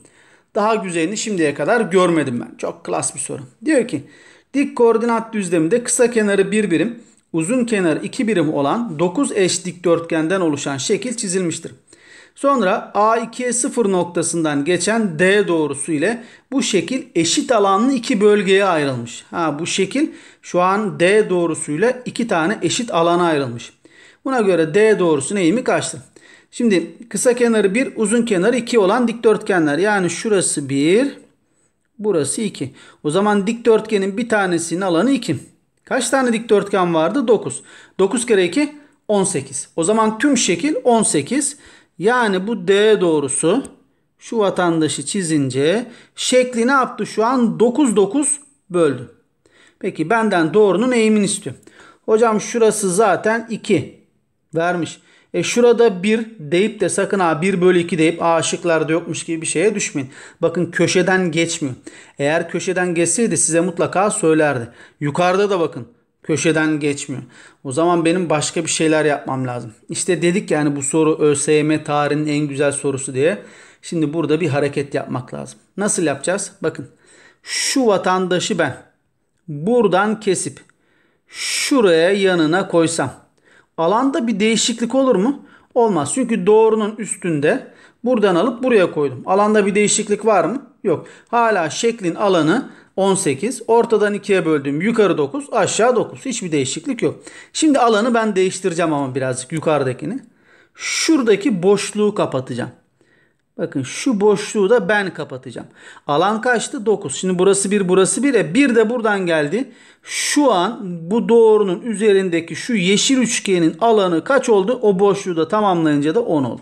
Daha güzelini şimdiye kadar görmedim ben. Çok klas bir soru. Diyor ki dik koordinat düzleminde kısa kenarı bir birim uzun kenar 2 birim olan 9 eş dikdörtgenden oluşan şekil çizilmiştir. Sonra A2'ye 0 noktasından geçen D doğrusu ile bu şekil eşit alanlı iki bölgeye ayrılmış. Ha bu şekil şu an D doğrusuyla iki tane eşit alana ayrılmış. Buna göre D doğrusu neyimi kaçtı? Şimdi kısa kenarı 1, uzun kenarı 2 olan dikdörtgenler. Yani şurası 1, burası 2. O zaman dikdörtgenin bir tanesinin alanı 2. Kaç tane dikdörtgen vardı? 9. 9 kere 2 18. O zaman tüm şekil 18. Yani bu D doğrusu şu vatandaşı çizince şekli ne yaptı şu an? 9 9 böldü. Peki benden doğrunun eğimini istiyor. Hocam şurası zaten 2 vermiş. E şurada 1 deyip de sakın a 1 bölü 2 deyip a şıklarda yokmuş gibi bir şeye düşmeyin. Bakın köşeden geçmiyor. Eğer köşeden geçseydi size mutlaka söylerdi. Yukarıda da bakın köşeden geçmiyor. O zaman benim başka bir şeyler yapmam lazım. İşte dedik yani bu soru ÖSYM tarihinin en güzel sorusu diye. Şimdi burada bir hareket yapmak lazım. Nasıl yapacağız? Bakın şu vatandaşı ben buradan kesip şuraya yanına koysam Alanda bir değişiklik olur mu? Olmaz. Çünkü doğrunun üstünde buradan alıp buraya koydum. Alanda bir değişiklik var mı? Yok. Hala şeklin alanı 18. Ortadan 2'ye böldüm. Yukarı 9, aşağı 9. Hiçbir değişiklik yok. Şimdi alanı ben değiştireceğim ama birazcık yukarıdakini. Şuradaki boşluğu kapatacağım. Bakın şu boşluğu da ben kapatacağım. Alan kaçtı? 9. Şimdi burası 1, burası 1. E 1 de buradan geldi. Şu an bu doğrunun üzerindeki şu yeşil üçgenin alanı kaç oldu? O boşluğu da tamamlayınca da 10 oldu.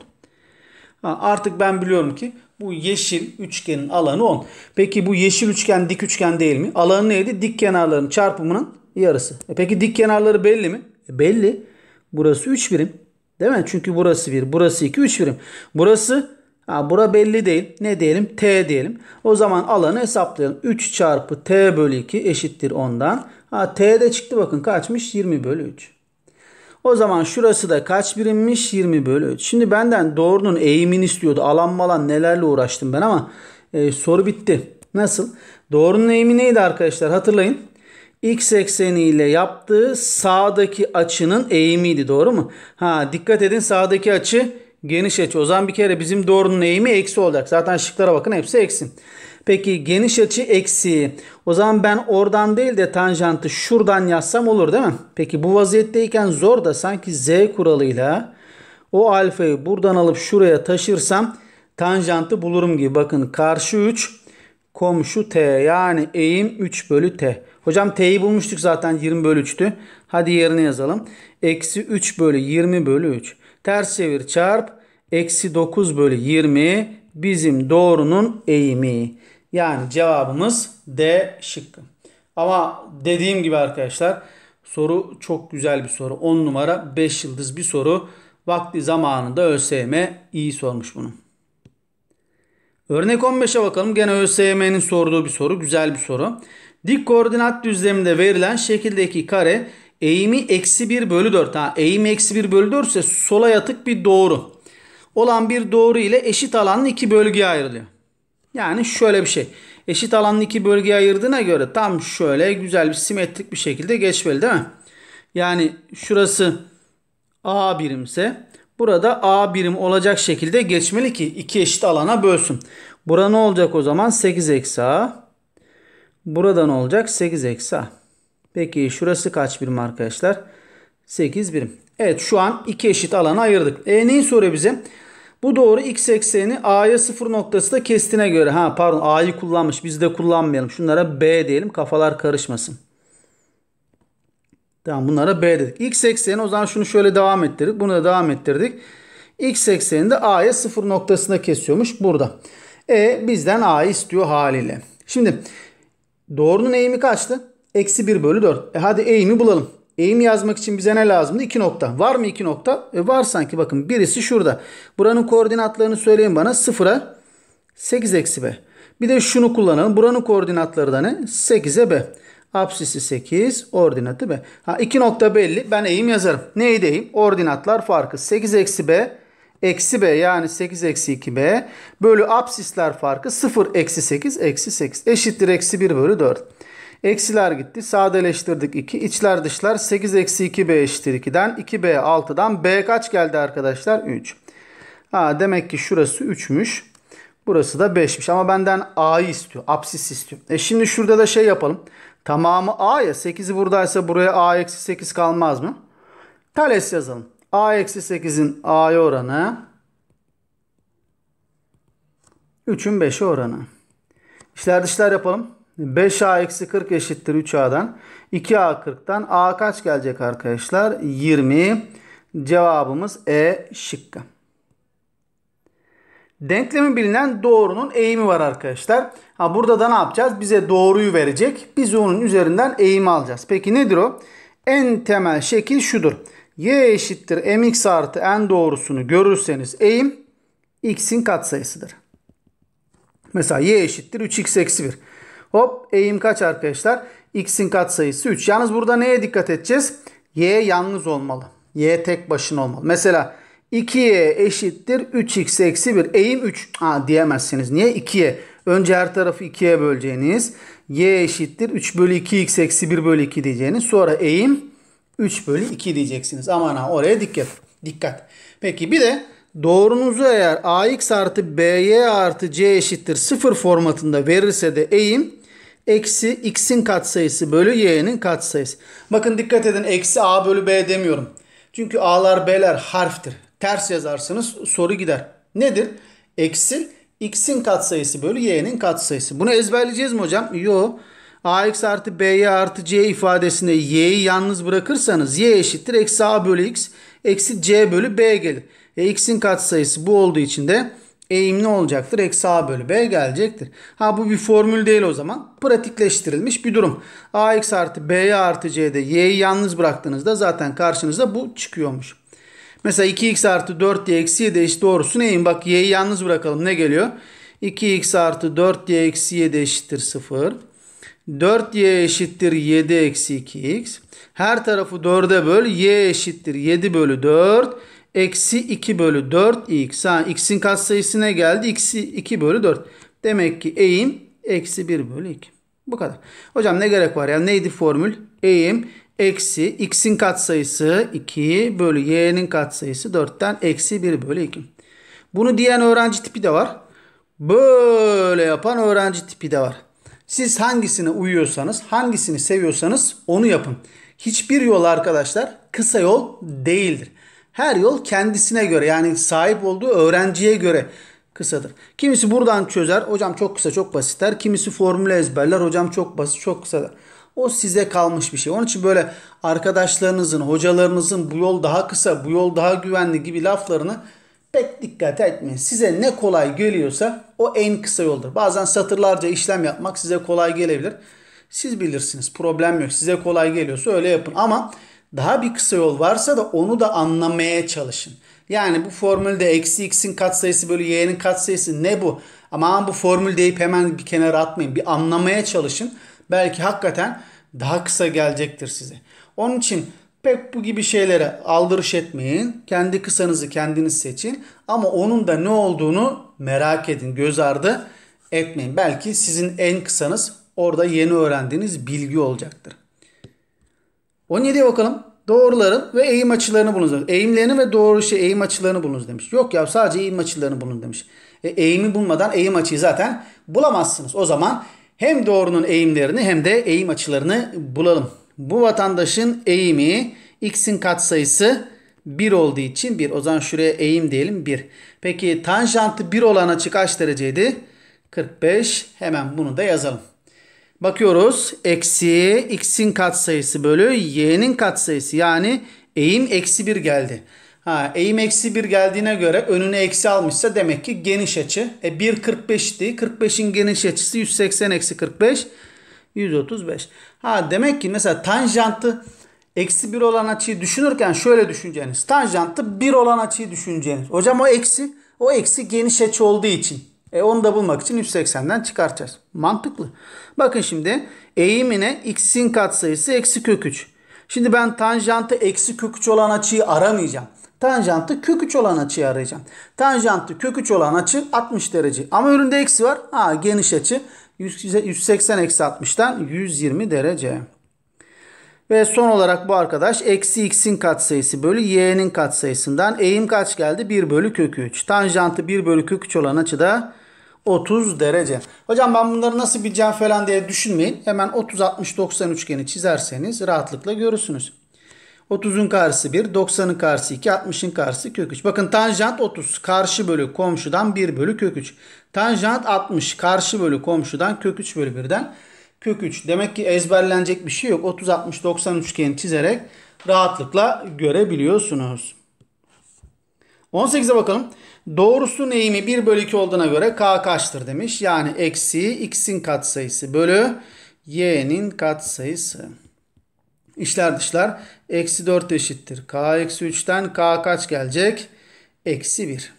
Ha, artık ben biliyorum ki bu yeşil üçgenin alanı 10. Peki bu yeşil üçgen dik üçgen değil mi? Alanı neydi? Dik kenarların çarpımının yarısı. E peki dik kenarları belli mi? E belli. Burası 3 birim. Değil mi? Çünkü burası 1, burası 2, 3 birim. Burası Ha, bura belli değil. Ne diyelim? T diyelim. O zaman alanı hesaplayalım. 3 çarpı T bölü 2 eşittir 10'dan. Ha, T de çıktı bakın kaçmış? 20 bölü 3. O zaman şurası da kaç birimmiş? 20 bölü 3. Şimdi benden doğrunun eğimini istiyordu. Alan malan nelerle uğraştım ben ama e, soru bitti. Nasıl? Doğrunun eğimi neydi arkadaşlar? Hatırlayın. X ekseni ile yaptığı sağdaki açının eğimiydi. Doğru mu? Ha dikkat edin sağdaki açı Geniş açı. O zaman bir kere bizim doğrunun eğimi eksi olacak. Zaten şıklara bakın hepsi eksi. Peki geniş açı eksi. O zaman ben oradan değil de tanjantı şuradan yazsam olur değil mi? Peki bu vaziyetteyken zor da sanki z kuralıyla o alfayı buradan alıp şuraya taşırsam tanjantı bulurum gibi. Bakın karşı 3 komşu t yani eğim 3 bölü t. Hocam t'yi bulmuştuk zaten 20 bölü 3'tü. Hadi yerine yazalım. Eksi 3 bölü 20 bölü 3. Ters çevir çarp. Eksi 9 bölü 20 bizim doğrunun eğimi. Yani cevabımız D şıkkı. Ama dediğim gibi arkadaşlar soru çok güzel bir soru. 10 numara 5 yıldız bir soru. Vakti zamanında ÖSYM iyi sormuş bunu. Örnek 15'e bakalım. Gene ÖSYM'nin sorduğu bir soru. Güzel bir soru. Dik koordinat düzleminde verilen şekildeki kare Eğimi eksi 1 bölü 4. Ha, eğimi eksi 1 bölü 4 ise sola yatık bir doğru. Olan bir doğru ile eşit alanın iki bölgeye ayrılıyor. Yani şöyle bir şey. Eşit alanın iki bölgeye ayırdığına göre tam şöyle güzel bir simetrik bir şekilde geçmeli değil mi? Yani şurası A birimse burada A birim olacak şekilde geçmeli ki iki eşit alana bölsün. Burada ne olacak o zaman? 8 eksi A. Burada ne olacak? 8 eksi A. Peki şurası kaç birim arkadaşlar? 8 birim. Evet şu an iki eşit alanı ayırdık. E neyi soruyor bize? Bu doğru x ekseni a'ya sıfır noktası da kestiğine göre. Ha pardon a'yı kullanmış. Biz de kullanmayalım. Şunlara b diyelim. Kafalar karışmasın. Tamam bunlara b dedik. X ekseni o zaman şunu şöyle devam ettirdik. Bunu da devam ettirdik. X ekseni de a'ya sıfır noktasında kesiyormuş burada. E bizden a'yı istiyor haliyle. Şimdi doğrunun eğimi kaçtı? Eksi 1 bölü 4. E hadi eğimi bulalım. Eğim yazmak için bize ne lazımdı? 2 nokta. Var mı 2 nokta? E var sanki bakın birisi şurada. Buranın koordinatlarını söyleyin bana. 0'a 8 eksi b. Bir de şunu kullanalım. Buranın koordinatları da ne? 8'e b. Apsisi 8, ordinatı b. Ha, 2 nokta belli. Ben eğim yazarım. Neydi eğim? Ordinatlar farkı. 8 eksi b eksi b yani 8 eksi 2b bölü apsisler farkı 0 eksi 8 eksi 8 eşittir eksi 1 bölü 4. Eksiler gitti. Sadeleştirdik 2. İçler dışlar 8 eksi 2b eşittir 2'den. 2b 6'dan. b kaç geldi arkadaşlar? 3. Ha, demek ki şurası 3'müş. Burası da 5'miş. Ama benden a'yı istiyor. Apsis istiyor. E şimdi şurada da şey yapalım. Tamamı a ya. 8'i buradaysa buraya a eksi 8 kalmaz mı? Tales yazalım. a eksi 8'in a'ya oranı 3'ün 5'e oranı. İçler dışlar yapalım. 5A eksi 40 eşittir 3A'dan. 2A 40'tan A kaç gelecek arkadaşlar? 20. Cevabımız E şıkkı. Denklemi bilinen doğrunun eğimi var arkadaşlar. Ha burada da ne yapacağız? Bize doğruyu verecek. Biz onun üzerinden eğimi alacağız. Peki nedir o? En temel şekil şudur. Y eşittir mx artı n doğrusunu görürseniz eğim x'in katsayısıdır. Mesela y eşittir 3x eksi 1. Hop eğim kaç arkadaşlar? X'in katsayısı 3. Yalnız burada neye dikkat edeceğiz? Y yalnız olmalı. Y tek başına olmalı. Mesela 2y eşittir 3x eksi 1. Eğim 3. Ha, diyemezsiniz. Niye? 2y. Önce her tarafı 2'ye böleceğiniz. y eşittir 3 bölü 2x eksi 1 bölü 2 diyeceğiniz. Sonra eğim 3 bölü 2 diyeceksiniz. Aman ha oraya dikkat. Dikkat. Peki bir de doğrunuzu eğer ax artı by artı c eşittir 0 formatında verirse de eğim eksi x'in katsayısı bölü y'nin katsayısı. Bakın dikkat edin eksi a bölü b demiyorum. Çünkü a'lar b'ler harftir. Ters yazarsınız soru gider. Nedir? Eksi x'in katsayısı bölü y'nin katsayısı. Bunu ezberleyeceğiz mi hocam? Yo. ax artı b'ye artı c ifadesinde y'yi yalnız bırakırsanız y eşittir. Eksi a bölü x eksi c bölü b gelir. E, x'in katsayısı bu olduğu için de Eğim ne olacaktır. Eksi A bölü B gelecektir. Ha bu bir formül değil o zaman. Pratikleştirilmiş bir durum. A eksi artı B'ye artı C'de Y'yi yalnız bıraktığınızda zaten karşınıza bu çıkıyormuş. Mesela 2x artı 4 diye eksi 7 eşit doğrusu neyim? Bak y'yi yalnız bırakalım ne geliyor? 2x artı 4 diye eksi 7 eşittir 0. 4y eşittir 7 eksi 2x. Her tarafı 4'e böl. y eşittir 7 bölü 4. Eksi 2 bölü 4 x. Ha, x'in katsayısına geldi. Eksi 2 bölü 4. Demek ki eğim eksi 1 bölü 2. Bu kadar. Hocam ne gerek var ya? Neydi formül? Eğim eksi x'in katsayısı 2 bölü y'nin katsayısı 4'ten eksi 1 bölü 2. Bunu diyen öğrenci tipi de var. Böyle yapan öğrenci tipi de var. Siz hangisine uyuyorsanız, hangisini seviyorsanız onu yapın. Hiçbir yol arkadaşlar kısa yol değildir. Her yol kendisine göre yani sahip olduğu öğrenciye göre kısadır. Kimisi buradan çözer. Hocam çok kısa çok basit der. Kimisi formüle ezberler. Hocam çok basit çok kısa der. O size kalmış bir şey. Onun için böyle arkadaşlarınızın, hocalarınızın bu yol daha kısa, bu yol daha güvenli gibi laflarını pek dikkat etmeyin. Size ne kolay geliyorsa o en kısa yoldur. Bazen satırlarca işlem yapmak size kolay gelebilir. Siz bilirsiniz. Problem yok. Size kolay geliyorsa öyle yapın. Ama daha bir kısa yol varsa da onu da anlamaya çalışın. Yani bu formülde eksi x'in katsayısı bölü y'nin katsayısı ne bu? Aman bu formül deyip hemen bir kenara atmayın. Bir anlamaya çalışın. Belki hakikaten daha kısa gelecektir size. Onun için pek bu gibi şeylere aldırış etmeyin. Kendi kısanızı kendiniz seçin. Ama onun da ne olduğunu merak edin. Göz ardı etmeyin. Belki sizin en kısanız orada yeni öğrendiğiniz bilgi olacaktır. 17'ye bakalım. Doğruların ve eğim açılarını bulunuz Eğimlerini ve doğru şey eğim açılarını bulunuz demiş. Yok ya sadece eğim açılarını bulun demiş. E, eğimi bulmadan eğim açıyı zaten bulamazsınız. O zaman hem doğrunun eğimlerini hem de eğim açılarını bulalım. Bu vatandaşın eğimi x'in katsayısı 1 olduğu için 1. O zaman şuraya eğim diyelim 1. Peki tanjantı 1 olan açı kaç dereceydi? 45. Hemen bunu da yazalım. Bakıyoruz eksi x'in katsayısı bölü y'nin katsayısı yani eğim eksi 1 geldi. Ha, eğim eksi 1 geldiğine göre önüne eksi almışsa demek ki geniş açı. E 1 45'in geniş açısı 180 eksi 45. 135. Ha demek ki mesela tanjantı eksi 1 olan açıyı düşünürken şöyle düşüneceğiniz. Tanjantı 1 olan açıyı düşüneceğiniz. Hocam o eksi o eksi geniş açı olduğu için. E onu da bulmak için 180'den çıkartacağız. Mantıklı. Bakın şimdi eğimine x'in katsayısı eksi kök 3. Şimdi ben tanjantı eksi kök 3 olan açıyı aramayacağım. Tanjantı kök 3 olan açıyı arayacağım. Tanjantı kök 3 olan açı 60 derece. Ama önünde eksi var. Ha geniş açı 180 eksi 60'tan 120 derece. Ve son olarak bu arkadaş eksi x'in katsayısı bölü y'nin katsayısından eğim kaç geldi? 1 bölü kök 3. Tanjantı 1 bölü kök 3 olan açıda 30 derece. Hocam ben bunları nasıl bileceğim falan diye düşünmeyin. Hemen 30-60-90 üçgeni çizerseniz rahatlıkla görürsünüz. 30'un karşısı 1, 90'ın karşısı 2, 60'ın karşısı kök 3. Bakın tanjant 30, karşı bölü komşudan 1 bölü kök 3. Tanjant 60, karşı bölü komşudan kök 3 bölü 1'den kök 3. Demek ki ezberlenecek bir şey yok. 30, 60, 90 üçgeni çizerek rahatlıkla görebiliyorsunuz. 18'e bakalım. Doğrusun eğimi 1 bölü 2 olduğuna göre k kaçtır demiş. Yani eksi x'in katsayısı bölü y'nin katsayısı. İşler dışlar. Eksi 4 eşittir. k eksi 3'ten k kaç gelecek? Eksi 1.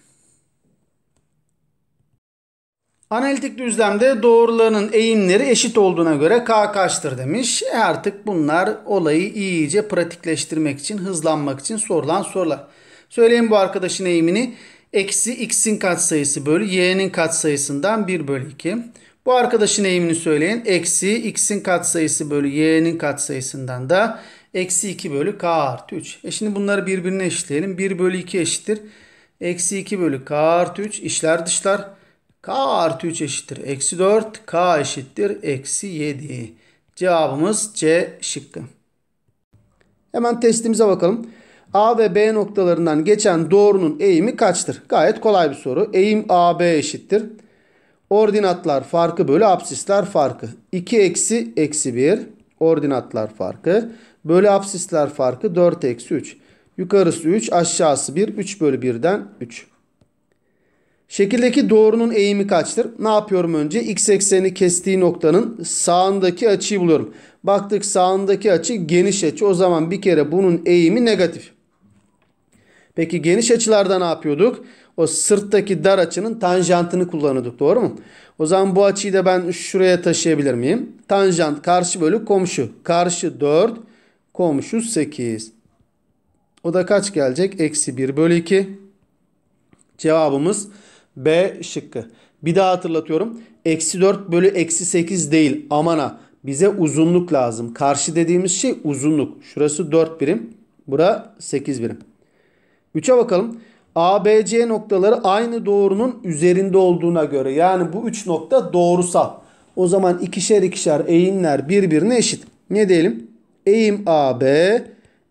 Analitik düzlemde doğrularının eğimleri eşit olduğuna göre k kaçtır demiş. E artık bunlar olayı iyice pratikleştirmek için, hızlanmak için sorulan sorular. Söyleyin bu arkadaşın eğimini. Eksi x'in katsayısı bölü y'nin katsayısından 1 bölü 2. Bu arkadaşın eğimini söyleyin. Eksi x'in katsayısı bölü y'nin katsayısından da eksi 2 bölü k artı 3. E şimdi bunları birbirine eşitleyelim. 1 bölü 2 eşittir. Eksi 2 bölü k artı 3 işler dışlar. k artı 3 eşittir. Eksi 4 k eşittir. Eksi 7. Cevabımız C şıkkı. Hemen testimize bakalım. A ve B noktalarından geçen doğrunun eğimi kaçtır? Gayet kolay bir soru. Eğim AB eşittir. Ordinatlar farkı bölü absisler farkı. 2 eksi eksi 1 ordinatlar farkı. Bölü absisler farkı 4 eksi 3. Yukarısı 3 aşağısı 1. 3 bölü 1'den 3. Şekildeki doğrunun eğimi kaçtır? Ne yapıyorum önce? X ekseni kestiği noktanın sağındaki açıyı buluyorum. Baktık sağındaki açı geniş açı. O zaman bir kere bunun eğimi negatif. Peki geniş açılarda ne yapıyorduk? O sırttaki dar açının tanjantını kullanıyorduk doğru mu? O zaman bu açıyı da ben şuraya taşıyabilir miyim? Tanjant karşı bölü komşu. Karşı 4 komşu 8. O da kaç gelecek? Eksi 1 bölü 2. Cevabımız B şıkkı. Bir daha hatırlatıyorum. Eksi 4 bölü eksi 8 değil. Amana, Bize uzunluk lazım. Karşı dediğimiz şey uzunluk. Şurası 4 birim. Bura 8 birim. 3'e bakalım. ABC noktaları aynı doğrunun üzerinde olduğuna göre yani bu 3 nokta doğrusal. O zaman ikişer ikişer eğimler birbirine eşit. Ne diyelim? Eğim AB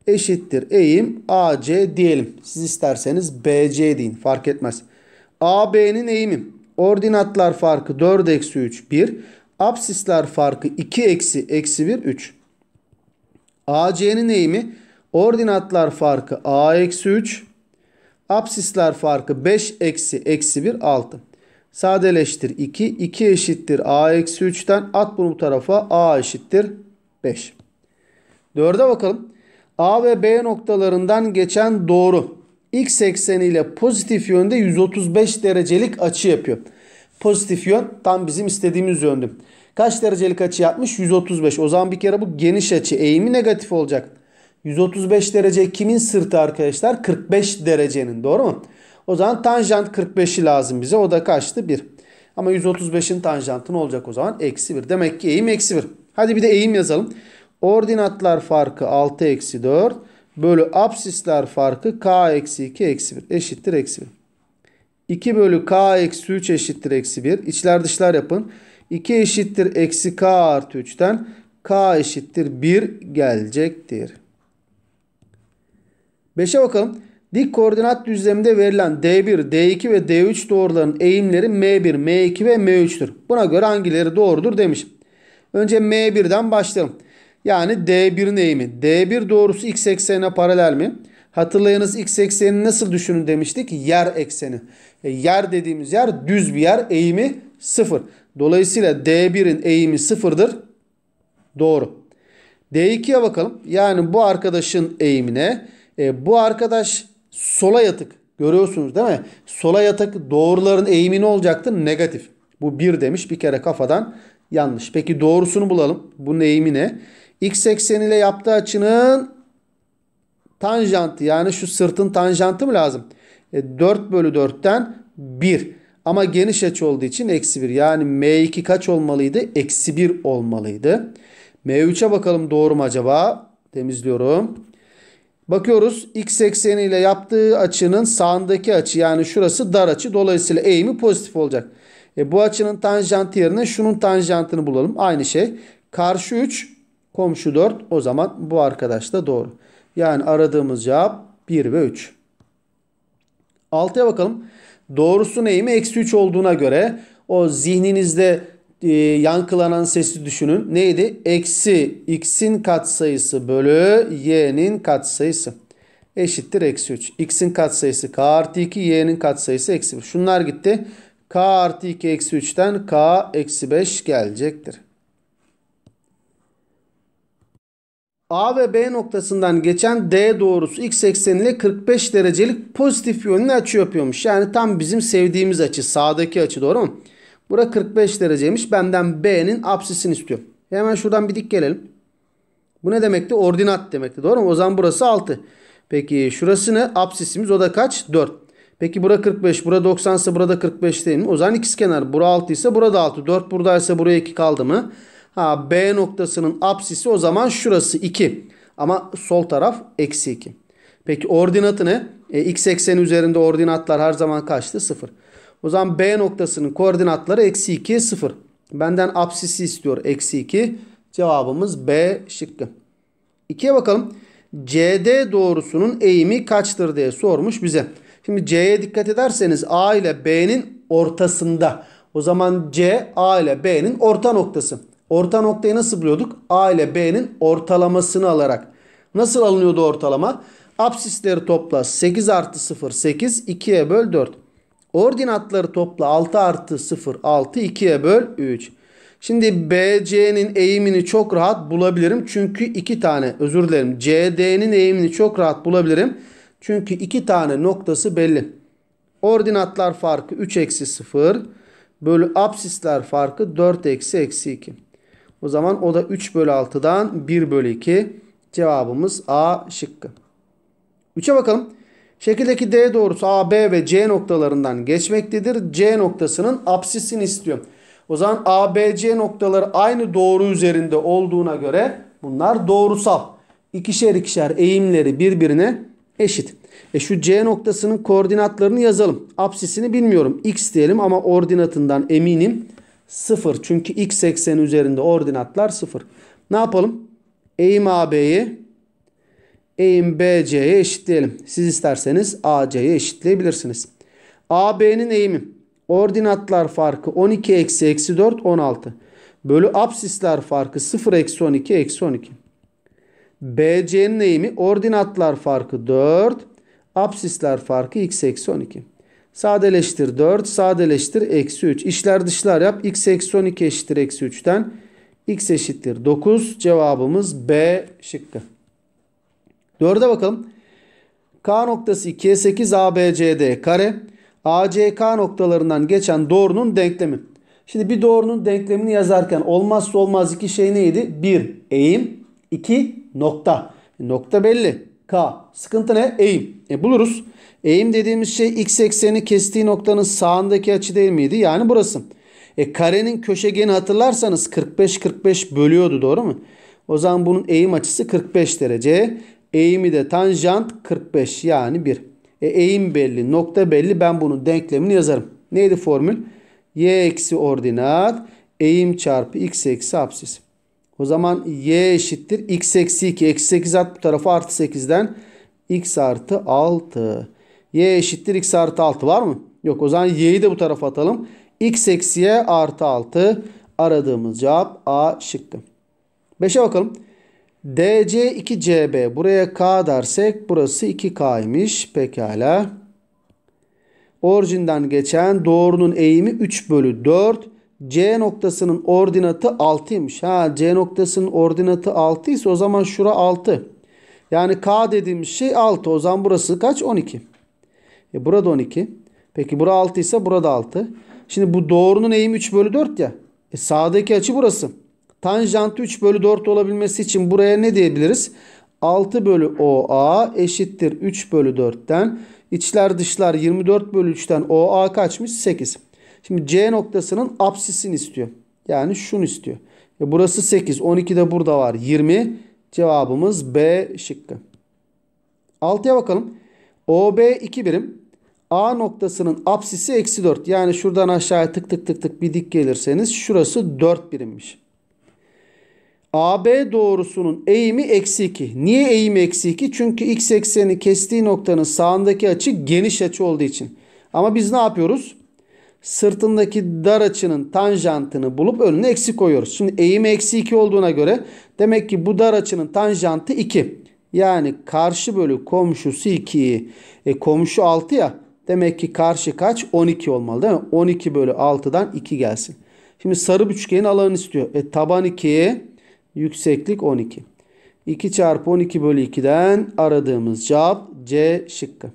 eşittir eğim AC diyelim. Siz isterseniz BC deyin fark etmez. AB'nin eğimi ordinatlar farkı 4 eksi 3 1. Apsisler farkı 2 eksi eksi 1 3. AC'nin eğimi ordinatlar farkı A eksi 3. Apsisler farkı 5 eksi eksi 1 6. Sadeleştir 2. 2 eşittir a eksi 3'ten at bunu bu tarafa a eşittir 5. 4'e bakalım. A ve B noktalarından geçen doğru x ekseni ile pozitif yönde 135 derecelik açı yapıyor. Pozitif yön tam bizim istediğimiz yöndü. Kaç derecelik açı yapmış? 135. O zaman bir kere bu geniş açı eğimi negatif olacak. 135 derece kimin sırtı arkadaşlar? 45 derecenin doğru mu? O zaman tanjant 45'i lazım bize. O da kaçtı? 1. Ama 135'in tanjantı ne olacak o zaman? Eksi 1. Demek ki eğim eksi 1. Hadi bir de eğim yazalım. Ordinatlar farkı 6 eksi 4 bölü absisler farkı k eksi 2 eksi 1 eşittir eksi 1. 2 bölü k eksi 3 eşittir eksi 1. İçler dışlar yapın. 2 eşittir eksi k artı 3'ten k eşittir 1 gelecektir. 5'e bakalım. Dik koordinat düzleminde verilen D1, D2 ve D3 doğruların eğimleri M1, M2 ve M3'tür. Buna göre hangileri doğrudur demiş. Önce M1'den başlayalım. Yani D1'in eğimi. D1 doğrusu x eksenine paralel mi? Hatırlayınız x eksenini nasıl düşünün demiştik? Yer ekseni. E, yer dediğimiz yer düz bir yer. Eğimi sıfır. Dolayısıyla D1'in eğimi sıfırdır. Doğru. D2'ye bakalım. Yani bu arkadaşın eğimine e, bu arkadaş sola yatık. Görüyorsunuz değil mi? Sola yatık doğruların eğimi ne olacaktı? Negatif. Bu 1 demiş. Bir kere kafadan yanlış. Peki doğrusunu bulalım. Bunun eğimi ne? X ekseni ile yaptığı açının tanjantı yani şu sırtın tanjantı mı lazım? E, 4 bölü 4'ten 1. Ama geniş açı olduğu için eksi 1. Yani M2 kaç olmalıydı? Eksi 1 olmalıydı. M3'e bakalım doğru mu acaba? Temizliyorum. Bakıyoruz x ekseni ile yaptığı açının sağındaki açı yani şurası dar açı. Dolayısıyla eğimi pozitif olacak. E, bu açının tanjantı yerine şunun tanjantını bulalım. Aynı şey. Karşı 3 komşu 4 o zaman bu arkadaş da doğru. Yani aradığımız cevap 1 ve 3. 6'ya bakalım. Doğrusun eğimi eksi 3 olduğuna göre o zihninizde e, yankılanan sesi düşünün. Neydi? Eksi x'in katsayısı bölü y'nin katsayısı. Eşittir eksi 3. x'in katsayısı k artı 2 y'nin katsayısı eksi 1. Şunlar gitti. k artı 2 eksi 3'ten k eksi 5 gelecektir. A ve B noktasından geçen D doğrusu x ekseniyle 45 derecelik pozitif yönlü açı yapıyormuş. Yani tam bizim sevdiğimiz açı sağdaki açı doğru mu? Bura 45 dereceymiş. Benden B'nin apsisini istiyor. Hemen şuradan bir dik gelelim. Bu ne demekti? Ordinat demekti. Doğru mu? O zaman burası 6. Peki şurası ne? Apsisimiz o da kaç? 4. Peki bura 45, bura 90 ise burada 45 değil mi? O zaman ikizkenar bura 6 ise burada 6. 4 buradaysa buraya 2 kaldı mı? Ha B noktasının apsisi o zaman şurası 2. Ama sol taraf eksi 2. Peki ordinatı ne? E, x ekseni üzerinde ordinatlar her zaman kaçtı? 0. O zaman B noktasının koordinatları eksi 2 0. Benden apsisi istiyor eksi 2. Cevabımız B şıkkı. 2'ye bakalım. CD doğrusunun eğimi kaçtır diye sormuş bize. Şimdi C'ye dikkat ederseniz A ile B'nin ortasında. O zaman C A ile B'nin orta noktası. Orta noktayı nasıl buluyorduk? A ile B'nin ortalamasını alarak. Nasıl alınıyordu ortalama? Apsisleri topla 8 artı 0 8 2'ye böl 4. Ordinatları topla 6 artı 0 6 2'ye böl 3. Şimdi BC'nin eğimini çok rahat bulabilirim. Çünkü 2 tane özür dilerim CD'nin eğimini çok rahat bulabilirim. Çünkü 2 tane noktası belli. Ordinatlar farkı 3 eksi 0 bölü absisler farkı 4 eksi eksi 2. O zaman o da 3 bölü 6'dan 1 bölü 2 cevabımız A şıkkı. 3'e bakalım. Şekildeki D doğrusu A, B ve C noktalarından geçmektedir. C noktasının apsisini istiyorum. O zaman A, B, C noktaları aynı doğru üzerinde olduğuna göre bunlar doğrusal. İkişer ikişer eğimleri birbirine eşit. E şu C noktasının koordinatlarını yazalım. Apsisini bilmiyorum. X diyelim ama ordinatından eminim. 0. Çünkü x ekseni üzerinde ordinatlar 0. Ne yapalım? Eğim AB'yi eğim BC'ye eşitleyelim. Siz isterseniz AC'ye eşitleyebilirsiniz. AB'nin eğimi ordinatlar farkı 12 eksi eksi 4 16 bölü absisler farkı 0 eksi 12 eksi 12. BC'nin eğimi ordinatlar farkı 4 absisler farkı x eksi 12. Sadeleştir 4 sadeleştir eksi 3 İşler dışlar yap x eksi 12 eşittir eksi 3'ten x eşittir 9 cevabımız B şıkkı. 4'e bakalım. K noktası K8 ABCD kare ACK noktalarından geçen doğrunun denklemi. Şimdi bir doğrunun denklemini yazarken olmazsa olmaz iki şey neydi? 1 eğim, 2 nokta. Nokta belli. K. Sıkıntı ne? Eğim. E buluruz. Eğim dediğimiz şey x ekseni kestiği noktanın sağındaki açı değil miydi? Yani burası. E karenin köşegeni hatırlarsanız 45 45 bölüyordu doğru mu? O zaman bunun eğim açısı 45 derece. Eğimi de tanjant 45 yani 1. E, eğim belli, nokta belli. Ben bunun denklemini yazarım. Neydi formül? Y eksi ordinat eğim çarpı x eksi apsis. O zaman y eşittir x eksi 2. Eksi 8 at bu tarafa artı 8'den x artı 6. y eşittir x artı 6 var mı? Yok o zaman y'yi de bu tarafa atalım. x eksiye artı 6 aradığımız cevap A şıkkı. 5'e bakalım. DC 2CB buraya K dersek burası 2K'ymış. Pekala. Orijinden geçen doğrunun eğimi 3 bölü 4. C noktasının ordinatı 6'ymış. Ha C noktasının ordinatı 6 ise o zaman şura 6. Yani K dediğimiz şey 6. O zaman burası kaç? 12. E burada 12. Peki bura 6 ise burada 6. Şimdi bu doğrunun eğimi 3 bölü 4 ya. E sağdaki açı burası. Tanjant 3 bölü 4 olabilmesi için buraya ne diyebiliriz? 6 bölü OA eşittir 3 bölü 4'ten. İçler dışlar 24 bölü 3'ten OA kaçmış? 8. Şimdi C noktasının apsisini istiyor. Yani şunu istiyor. E burası 8. 12 de burada var. 20. Cevabımız B şıkkı. 6'ya bakalım. OB 2 birim. A noktasının apsisi eksi 4. Yani şuradan aşağıya tık tık tık tık bir dik gelirseniz şurası 4 birimmiş. AB doğrusunun eğimi eksi 2. Niye eğimi eksi 2? Çünkü x ekseni kestiği noktanın sağındaki açı geniş açı olduğu için. Ama biz ne yapıyoruz? Sırtındaki dar açının tanjantını bulup önüne eksi koyuyoruz. Şimdi eğimi eksi 2 olduğuna göre demek ki bu dar açının tanjantı 2. Yani karşı bölü komşusu 2. E, komşu 6 ya. Demek ki karşı kaç? 12 olmalı değil mi? 12 bölü 6'dan 2 gelsin. Şimdi sarı üçgenin alanını istiyor. E, taban 2, Yükseklik 12. 2 çarpı 12 bölü 2'den aradığımız cevap C şıkkı.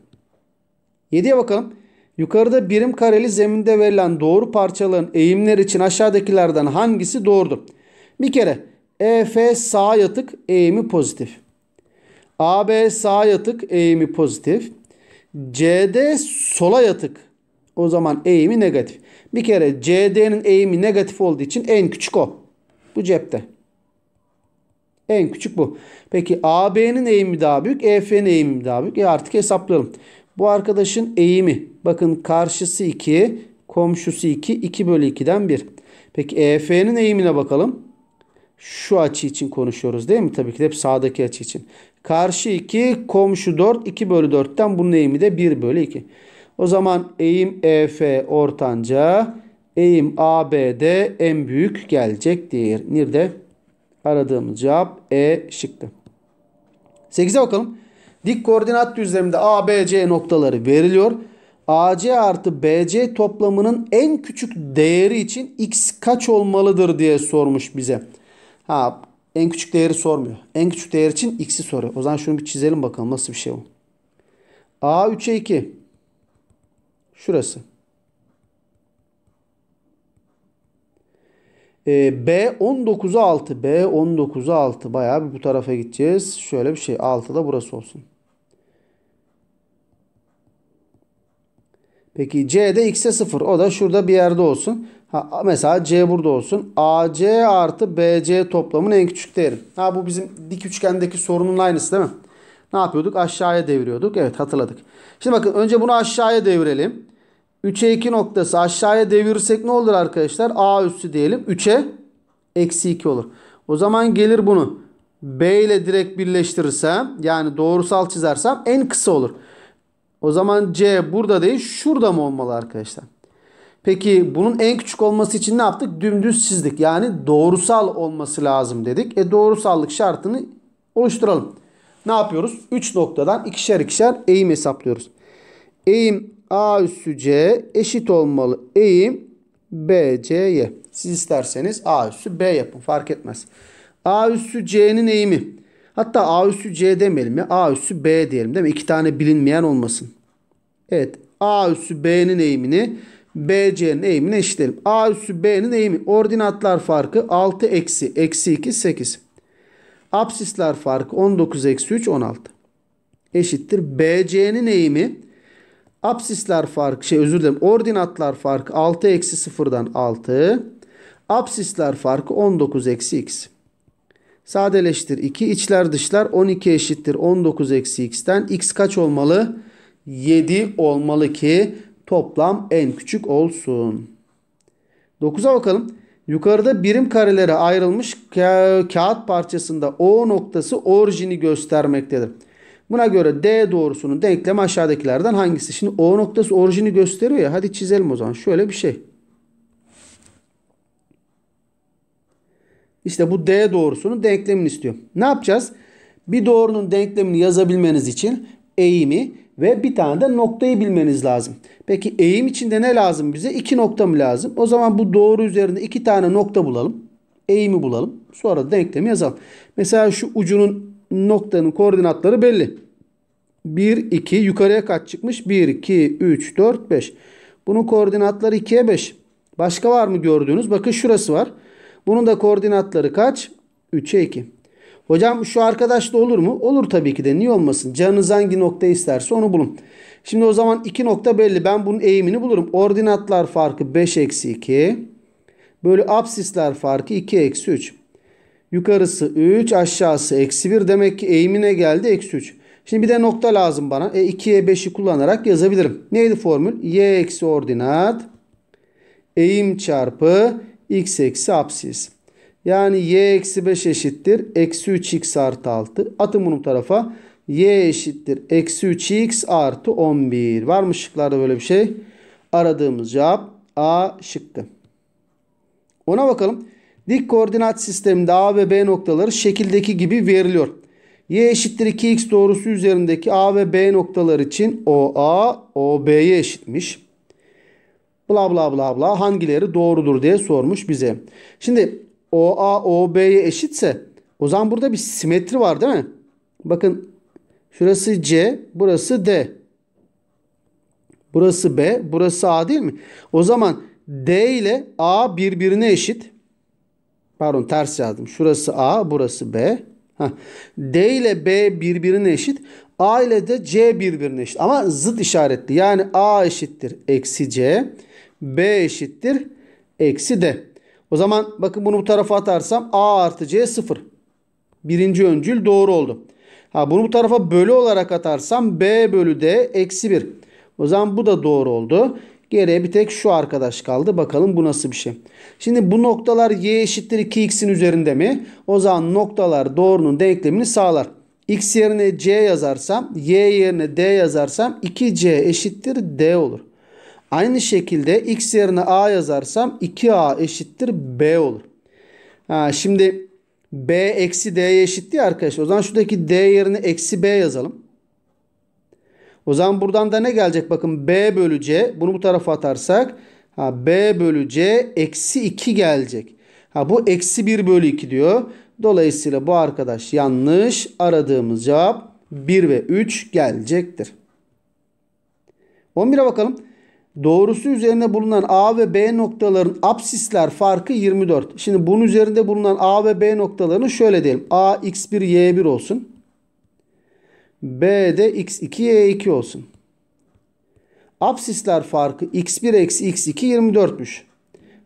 7'ye bakalım. Yukarıda birim kareli zeminde verilen doğru parçaların eğimler için aşağıdakilerden hangisi doğrudur? Bir kere EF sağ yatık eğimi pozitif. AB sağ yatık eğimi pozitif. CD sola yatık. O zaman eğimi negatif. Bir kere CD'nin eğimi negatif olduğu için en küçük o. Bu cepte. En küçük bu. Peki AB'nin eğimi daha büyük, EF'nin eğimi daha büyük. E artık hesaplayalım. Bu arkadaşın eğimi. Bakın karşısı 2, komşusu 2, 2 bölü 2'den 1. Peki EF'nin eğimine bakalım. Şu açı için konuşuyoruz değil mi? Tabii ki de hep sağdaki açı için. Karşı 2, komşu 4, 2 bölü 4'ten bunun eğimi de 1 bölü 2. O zaman eğim EF ortanca, eğim ABD en büyük gelecektir. Nerede? Aradığımız cevap E şıkkı. 8'e bakalım. Dik koordinat düzleminde A, B, C noktaları veriliyor. AC artı BC toplamının en küçük değeri için x kaç olmalıdır diye sormuş bize. Ha en küçük değeri sormuyor. En küçük değer için x'i soruyor. O zaman şunu bir çizelim bakalım nasıl bir şey bu. A 3'e 2. Şurası. E, ee, B 19'a 6. B 19'a 6. Bayağı bir bu tarafa gideceğiz. Şöyle bir şey. 6 da burası olsun. Peki C de X'e 0. O da şurada bir yerde olsun. Ha, mesela C burada olsun. AC artı BC toplamın en küçük değeri. Ha bu bizim dik üçgendeki sorunun aynısı değil mi? Ne yapıyorduk? Aşağıya deviriyorduk. Evet hatırladık. Şimdi bakın önce bunu aşağıya devirelim. 3'e 2 noktası aşağıya devirirsek ne olur arkadaşlar? A üssü diyelim. 3'e eksi 2 olur. O zaman gelir bunu. B ile direkt birleştirirsem yani doğrusal çizersem en kısa olur. O zaman C burada değil şurada mı olmalı arkadaşlar? Peki bunun en küçük olması için ne yaptık? Dümdüz çizdik. Yani doğrusal olması lazım dedik. E doğrusallık şartını oluşturalım. Ne yapıyoruz? 3 noktadan ikişer ikişer eğim hesaplıyoruz. Eğim A üstü C eşit olmalı eğim BC'ye. Siz isterseniz A üstü B yapın fark etmez. A üstü C'nin eğimi. Hatta A üstü C demeyelim ya. A üstü B diyelim değil mi? İki tane bilinmeyen olmasın. Evet. A üstü B'nin eğimini BC'nin eğimine eşitleyelim. A üstü B'nin eğimi. Ordinatlar farkı 6 eksi. Eksi 2 8. Absisler farkı 19 eksi 3 16. Eşittir. BC'nin eğimi Apsisler fark, şey özür dilerim ordinatlar farkı 6 eksi 0'dan 6. Apsisler farkı 19 eksi x. Sadeleştir 2. içler dışlar 12 eşittir 19 eksi x'ten. x kaç olmalı? 7 olmalı ki toplam en küçük olsun. 9'a bakalım. Yukarıda birim karelere ayrılmış ka kağıt parçasında O noktası orijini göstermektedir. Buna göre D doğrusunun denklemi aşağıdakilerden hangisi? Şimdi O noktası orijini gösteriyor ya. Hadi çizelim o zaman. Şöyle bir şey. İşte bu D doğrusunun denklemini istiyorum. Ne yapacağız? Bir doğrunun denklemini yazabilmeniz için eğimi ve bir tane de noktayı bilmeniz lazım. Peki eğim içinde ne lazım bize? İki nokta mı lazım? O zaman bu doğru üzerinde iki tane nokta bulalım. Eğimi bulalım. Sonra da denklemi yazalım. Mesela şu ucunun noktanın koordinatları belli. 1, 2 yukarıya kaç çıkmış? 1, 2, 3, 4, 5. Bunun koordinatları 2'ye 5. Başka var mı gördüğünüz? Bakın şurası var. Bunun da koordinatları kaç? 3'e 2. Hocam şu arkadaş da olur mu? Olur tabii ki de. Niye olmasın? Canınız hangi nokta isterse onu bulun. Şimdi o zaman iki nokta belli. Ben bunun eğimini bulurum. Ordinatlar farkı 5 eksi 2. Böyle absisler farkı 2 eksi 3. Yukarısı 3 aşağısı eksi 1 demek ki eğimine geldi eksi 3. Şimdi bir de nokta lazım bana. E 2'ye 5'i kullanarak yazabilirim. Neydi formül? Y eksi ordinat eğim çarpı x eksi apsis. Yani y eksi 5 eşittir. Eksi 3x artı 6. Atın bunu tarafa. y eşittir. Eksi 3x artı 11. Var mı şıklarda böyle bir şey? Aradığımız cevap A şıkkı. Ona bakalım. Dik koordinat sisteminde A ve B noktaları şekildeki gibi veriliyor. Y eşittir 2x doğrusu üzerindeki A ve B noktalar için OA, OB'ye eşitmiş. Bla bla bla bla hangileri doğrudur diye sormuş bize. Şimdi OA, OB'ye eşitse o zaman burada bir simetri var değil mi? Bakın şurası C, burası D. Burası B, burası A değil mi? O zaman D ile A birbirine eşit. Pardon ters yazdım. Şurası A, burası B. Heh. D ile B birbirine eşit. A ile de C birbirine eşit. Ama zıt işaretli. Yani A eşittir eksi C. B eşittir eksi D. O zaman bakın bunu bu tarafa atarsam A artı C sıfır. Birinci öncül doğru oldu. Ha, bunu bu tarafa bölü olarak atarsam B bölü D eksi 1. O zaman bu da doğru oldu. Geriye bir tek şu arkadaş kaldı. Bakalım bu nasıl bir şey. Şimdi bu noktalar y eşittir 2x'in üzerinde mi? O zaman noktalar doğrunun denklemini sağlar. x yerine c yazarsam, y yerine d yazarsam 2c eşittir d olur. Aynı şekilde x yerine a yazarsam 2a eşittir b olur. Ha, şimdi b eksi d'ye eşitti arkadaşlar. O zaman şuradaki d yerine eksi b yazalım. O zaman buradan da ne gelecek? Bakın B bölü C. Bunu bu tarafa atarsak ha, B bölü C eksi 2 gelecek. Ha, bu eksi 1 bölü 2 diyor. Dolayısıyla bu arkadaş yanlış. Aradığımız cevap 1 ve 3 gelecektir. 11'e bakalım. Doğrusu üzerinde bulunan A ve B noktaların absisler farkı 24. Şimdi bunun üzerinde bulunan A ve B noktalarını şöyle diyelim. A x1 y1 olsun. B'de x2 y2 olsun. Apsisler farkı x1 eksi x2 24'müş.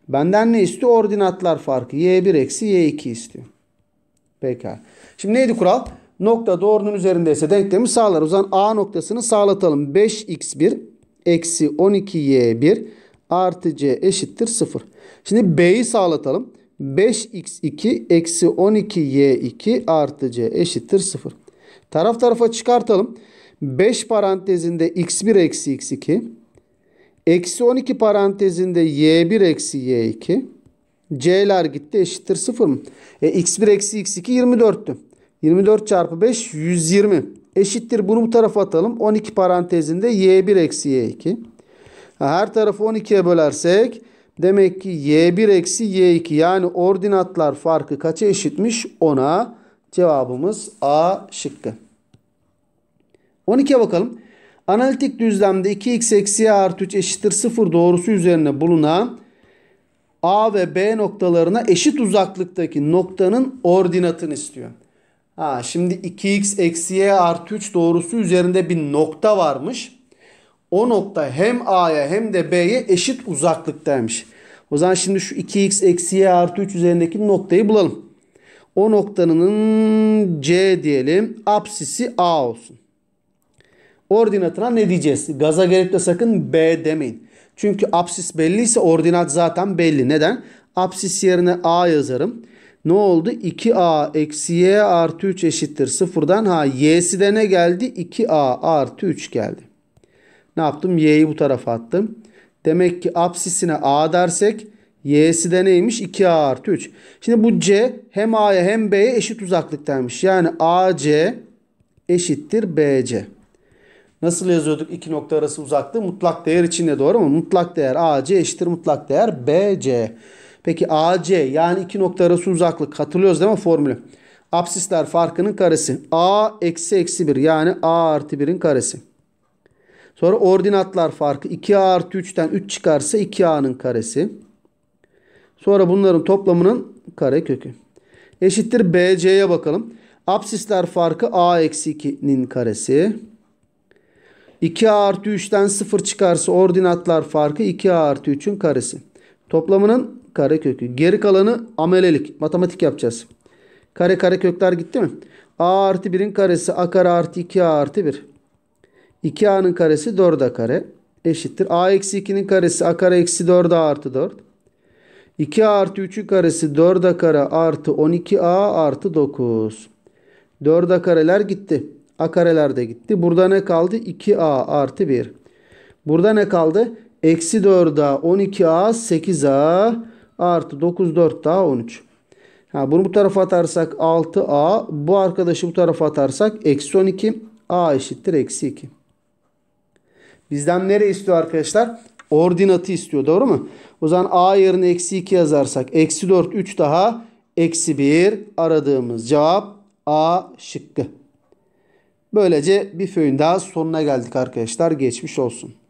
Benden ne istiyor? Ordinatlar farkı. y1 eksi y2 istiyor. Pekala. Şimdi neydi kural? Nokta doğrunun üzerindeyse denklemi sağlar. O zaman A noktasını sağlatalım. 5x1 eksi 12y1 artı c eşittir 0. Şimdi B'yi sağlatalım. 5x2 eksi 12y2 artı c eşittir 0. Taraf tarafa çıkartalım. 5 parantezinde x1 eksi x2. Eksi 12 parantezinde y1 eksi y2. C'ler gitti eşittir 0 mı? E, x1 eksi x2 24'tü. 24 çarpı 5 120. Eşittir bunu bu tarafa atalım. 12 parantezinde y1 eksi y2. Her tarafı 12'ye bölersek demek ki y1 eksi y2 yani ordinatlar farkı kaça eşitmiş? 10'a Cevabımız A şıkkı. 12'ye bakalım. Analitik düzlemde 2x eksi y artı 3 eşittir 0 doğrusu üzerine bulunan A ve B noktalarına eşit uzaklıktaki noktanın ordinatını istiyor. Ha, şimdi 2x eksi y artı 3 doğrusu üzerinde bir nokta varmış. O nokta hem A'ya hem de B'ye eşit uzaklıktaymış. O zaman şimdi şu 2x eksi y artı 3 üzerindeki noktayı bulalım. O noktanın C diyelim. Apsisi A olsun. Ordinatına ne diyeceğiz? Gaza gelip de sakın B demeyin. Çünkü apsis belliyse ordinat zaten belli. Neden? Apsis yerine A yazarım. Ne oldu? 2A eksi Y artı 3 eşittir sıfırdan. Ha Y'si de ne geldi? 2A artı 3 geldi. Ne yaptım? Y'yi bu tarafa attım. Demek ki apsisine A dersek Y'si de neymiş? 2A artı 3. Şimdi bu C hem A'ya hem B'ye eşit uzaklıktaymış. Yani AC eşittir BC. Nasıl yazıyorduk iki nokta arası uzaklığı? Mutlak değer içinde doğru mu? Mutlak değer AC eşittir mutlak değer BC. Peki AC yani iki nokta arası uzaklık hatırlıyoruz değil mi formülü? Apsisler farkının karesi. A eksi eksi 1 yani A artı 1'in karesi. Sonra ordinatlar farkı 2A artı 3'ten 3 çıkarsa 2A'nın karesi. Sonra bunların toplamının karekökü. Eşittir BC'ye bakalım. Apsisler farkı A eksi 2'nin karesi. 2A artı 3'ten 0 çıkarsa ordinatlar farkı 2A artı 3'ün karesi. Toplamının karekökü. Geri kalanı amelelik. Matematik yapacağız. Kare kare kökler gitti mi? A artı 1'in karesi A kare artı 2A artı 1. 2A'nın karesi 4A kare eşittir. A eksi 2'nin karesi A kare eksi 4A artı 4. 2a artı 3'ü karesi 4a kare artı 12a artı 9. 4a kareler gitti. A kareler de gitti. Burada ne kaldı? 2a artı 1. Burada ne kaldı? Eksi 4a 12a 8a artı 9 4 daha 13. Ha, bunu bu tarafa atarsak 6a. Bu arkadaşı bu tarafa atarsak eksi 12. a eşittir eksi 2. Bizden nereye istiyor arkadaşlar? Ordinatı istiyor doğru mu? O zaman A yerine eksi 2 yazarsak eksi 4 3 daha eksi 1 aradığımız cevap A şıkkı. Böylece bir föyün daha sonuna geldik arkadaşlar. Geçmiş olsun.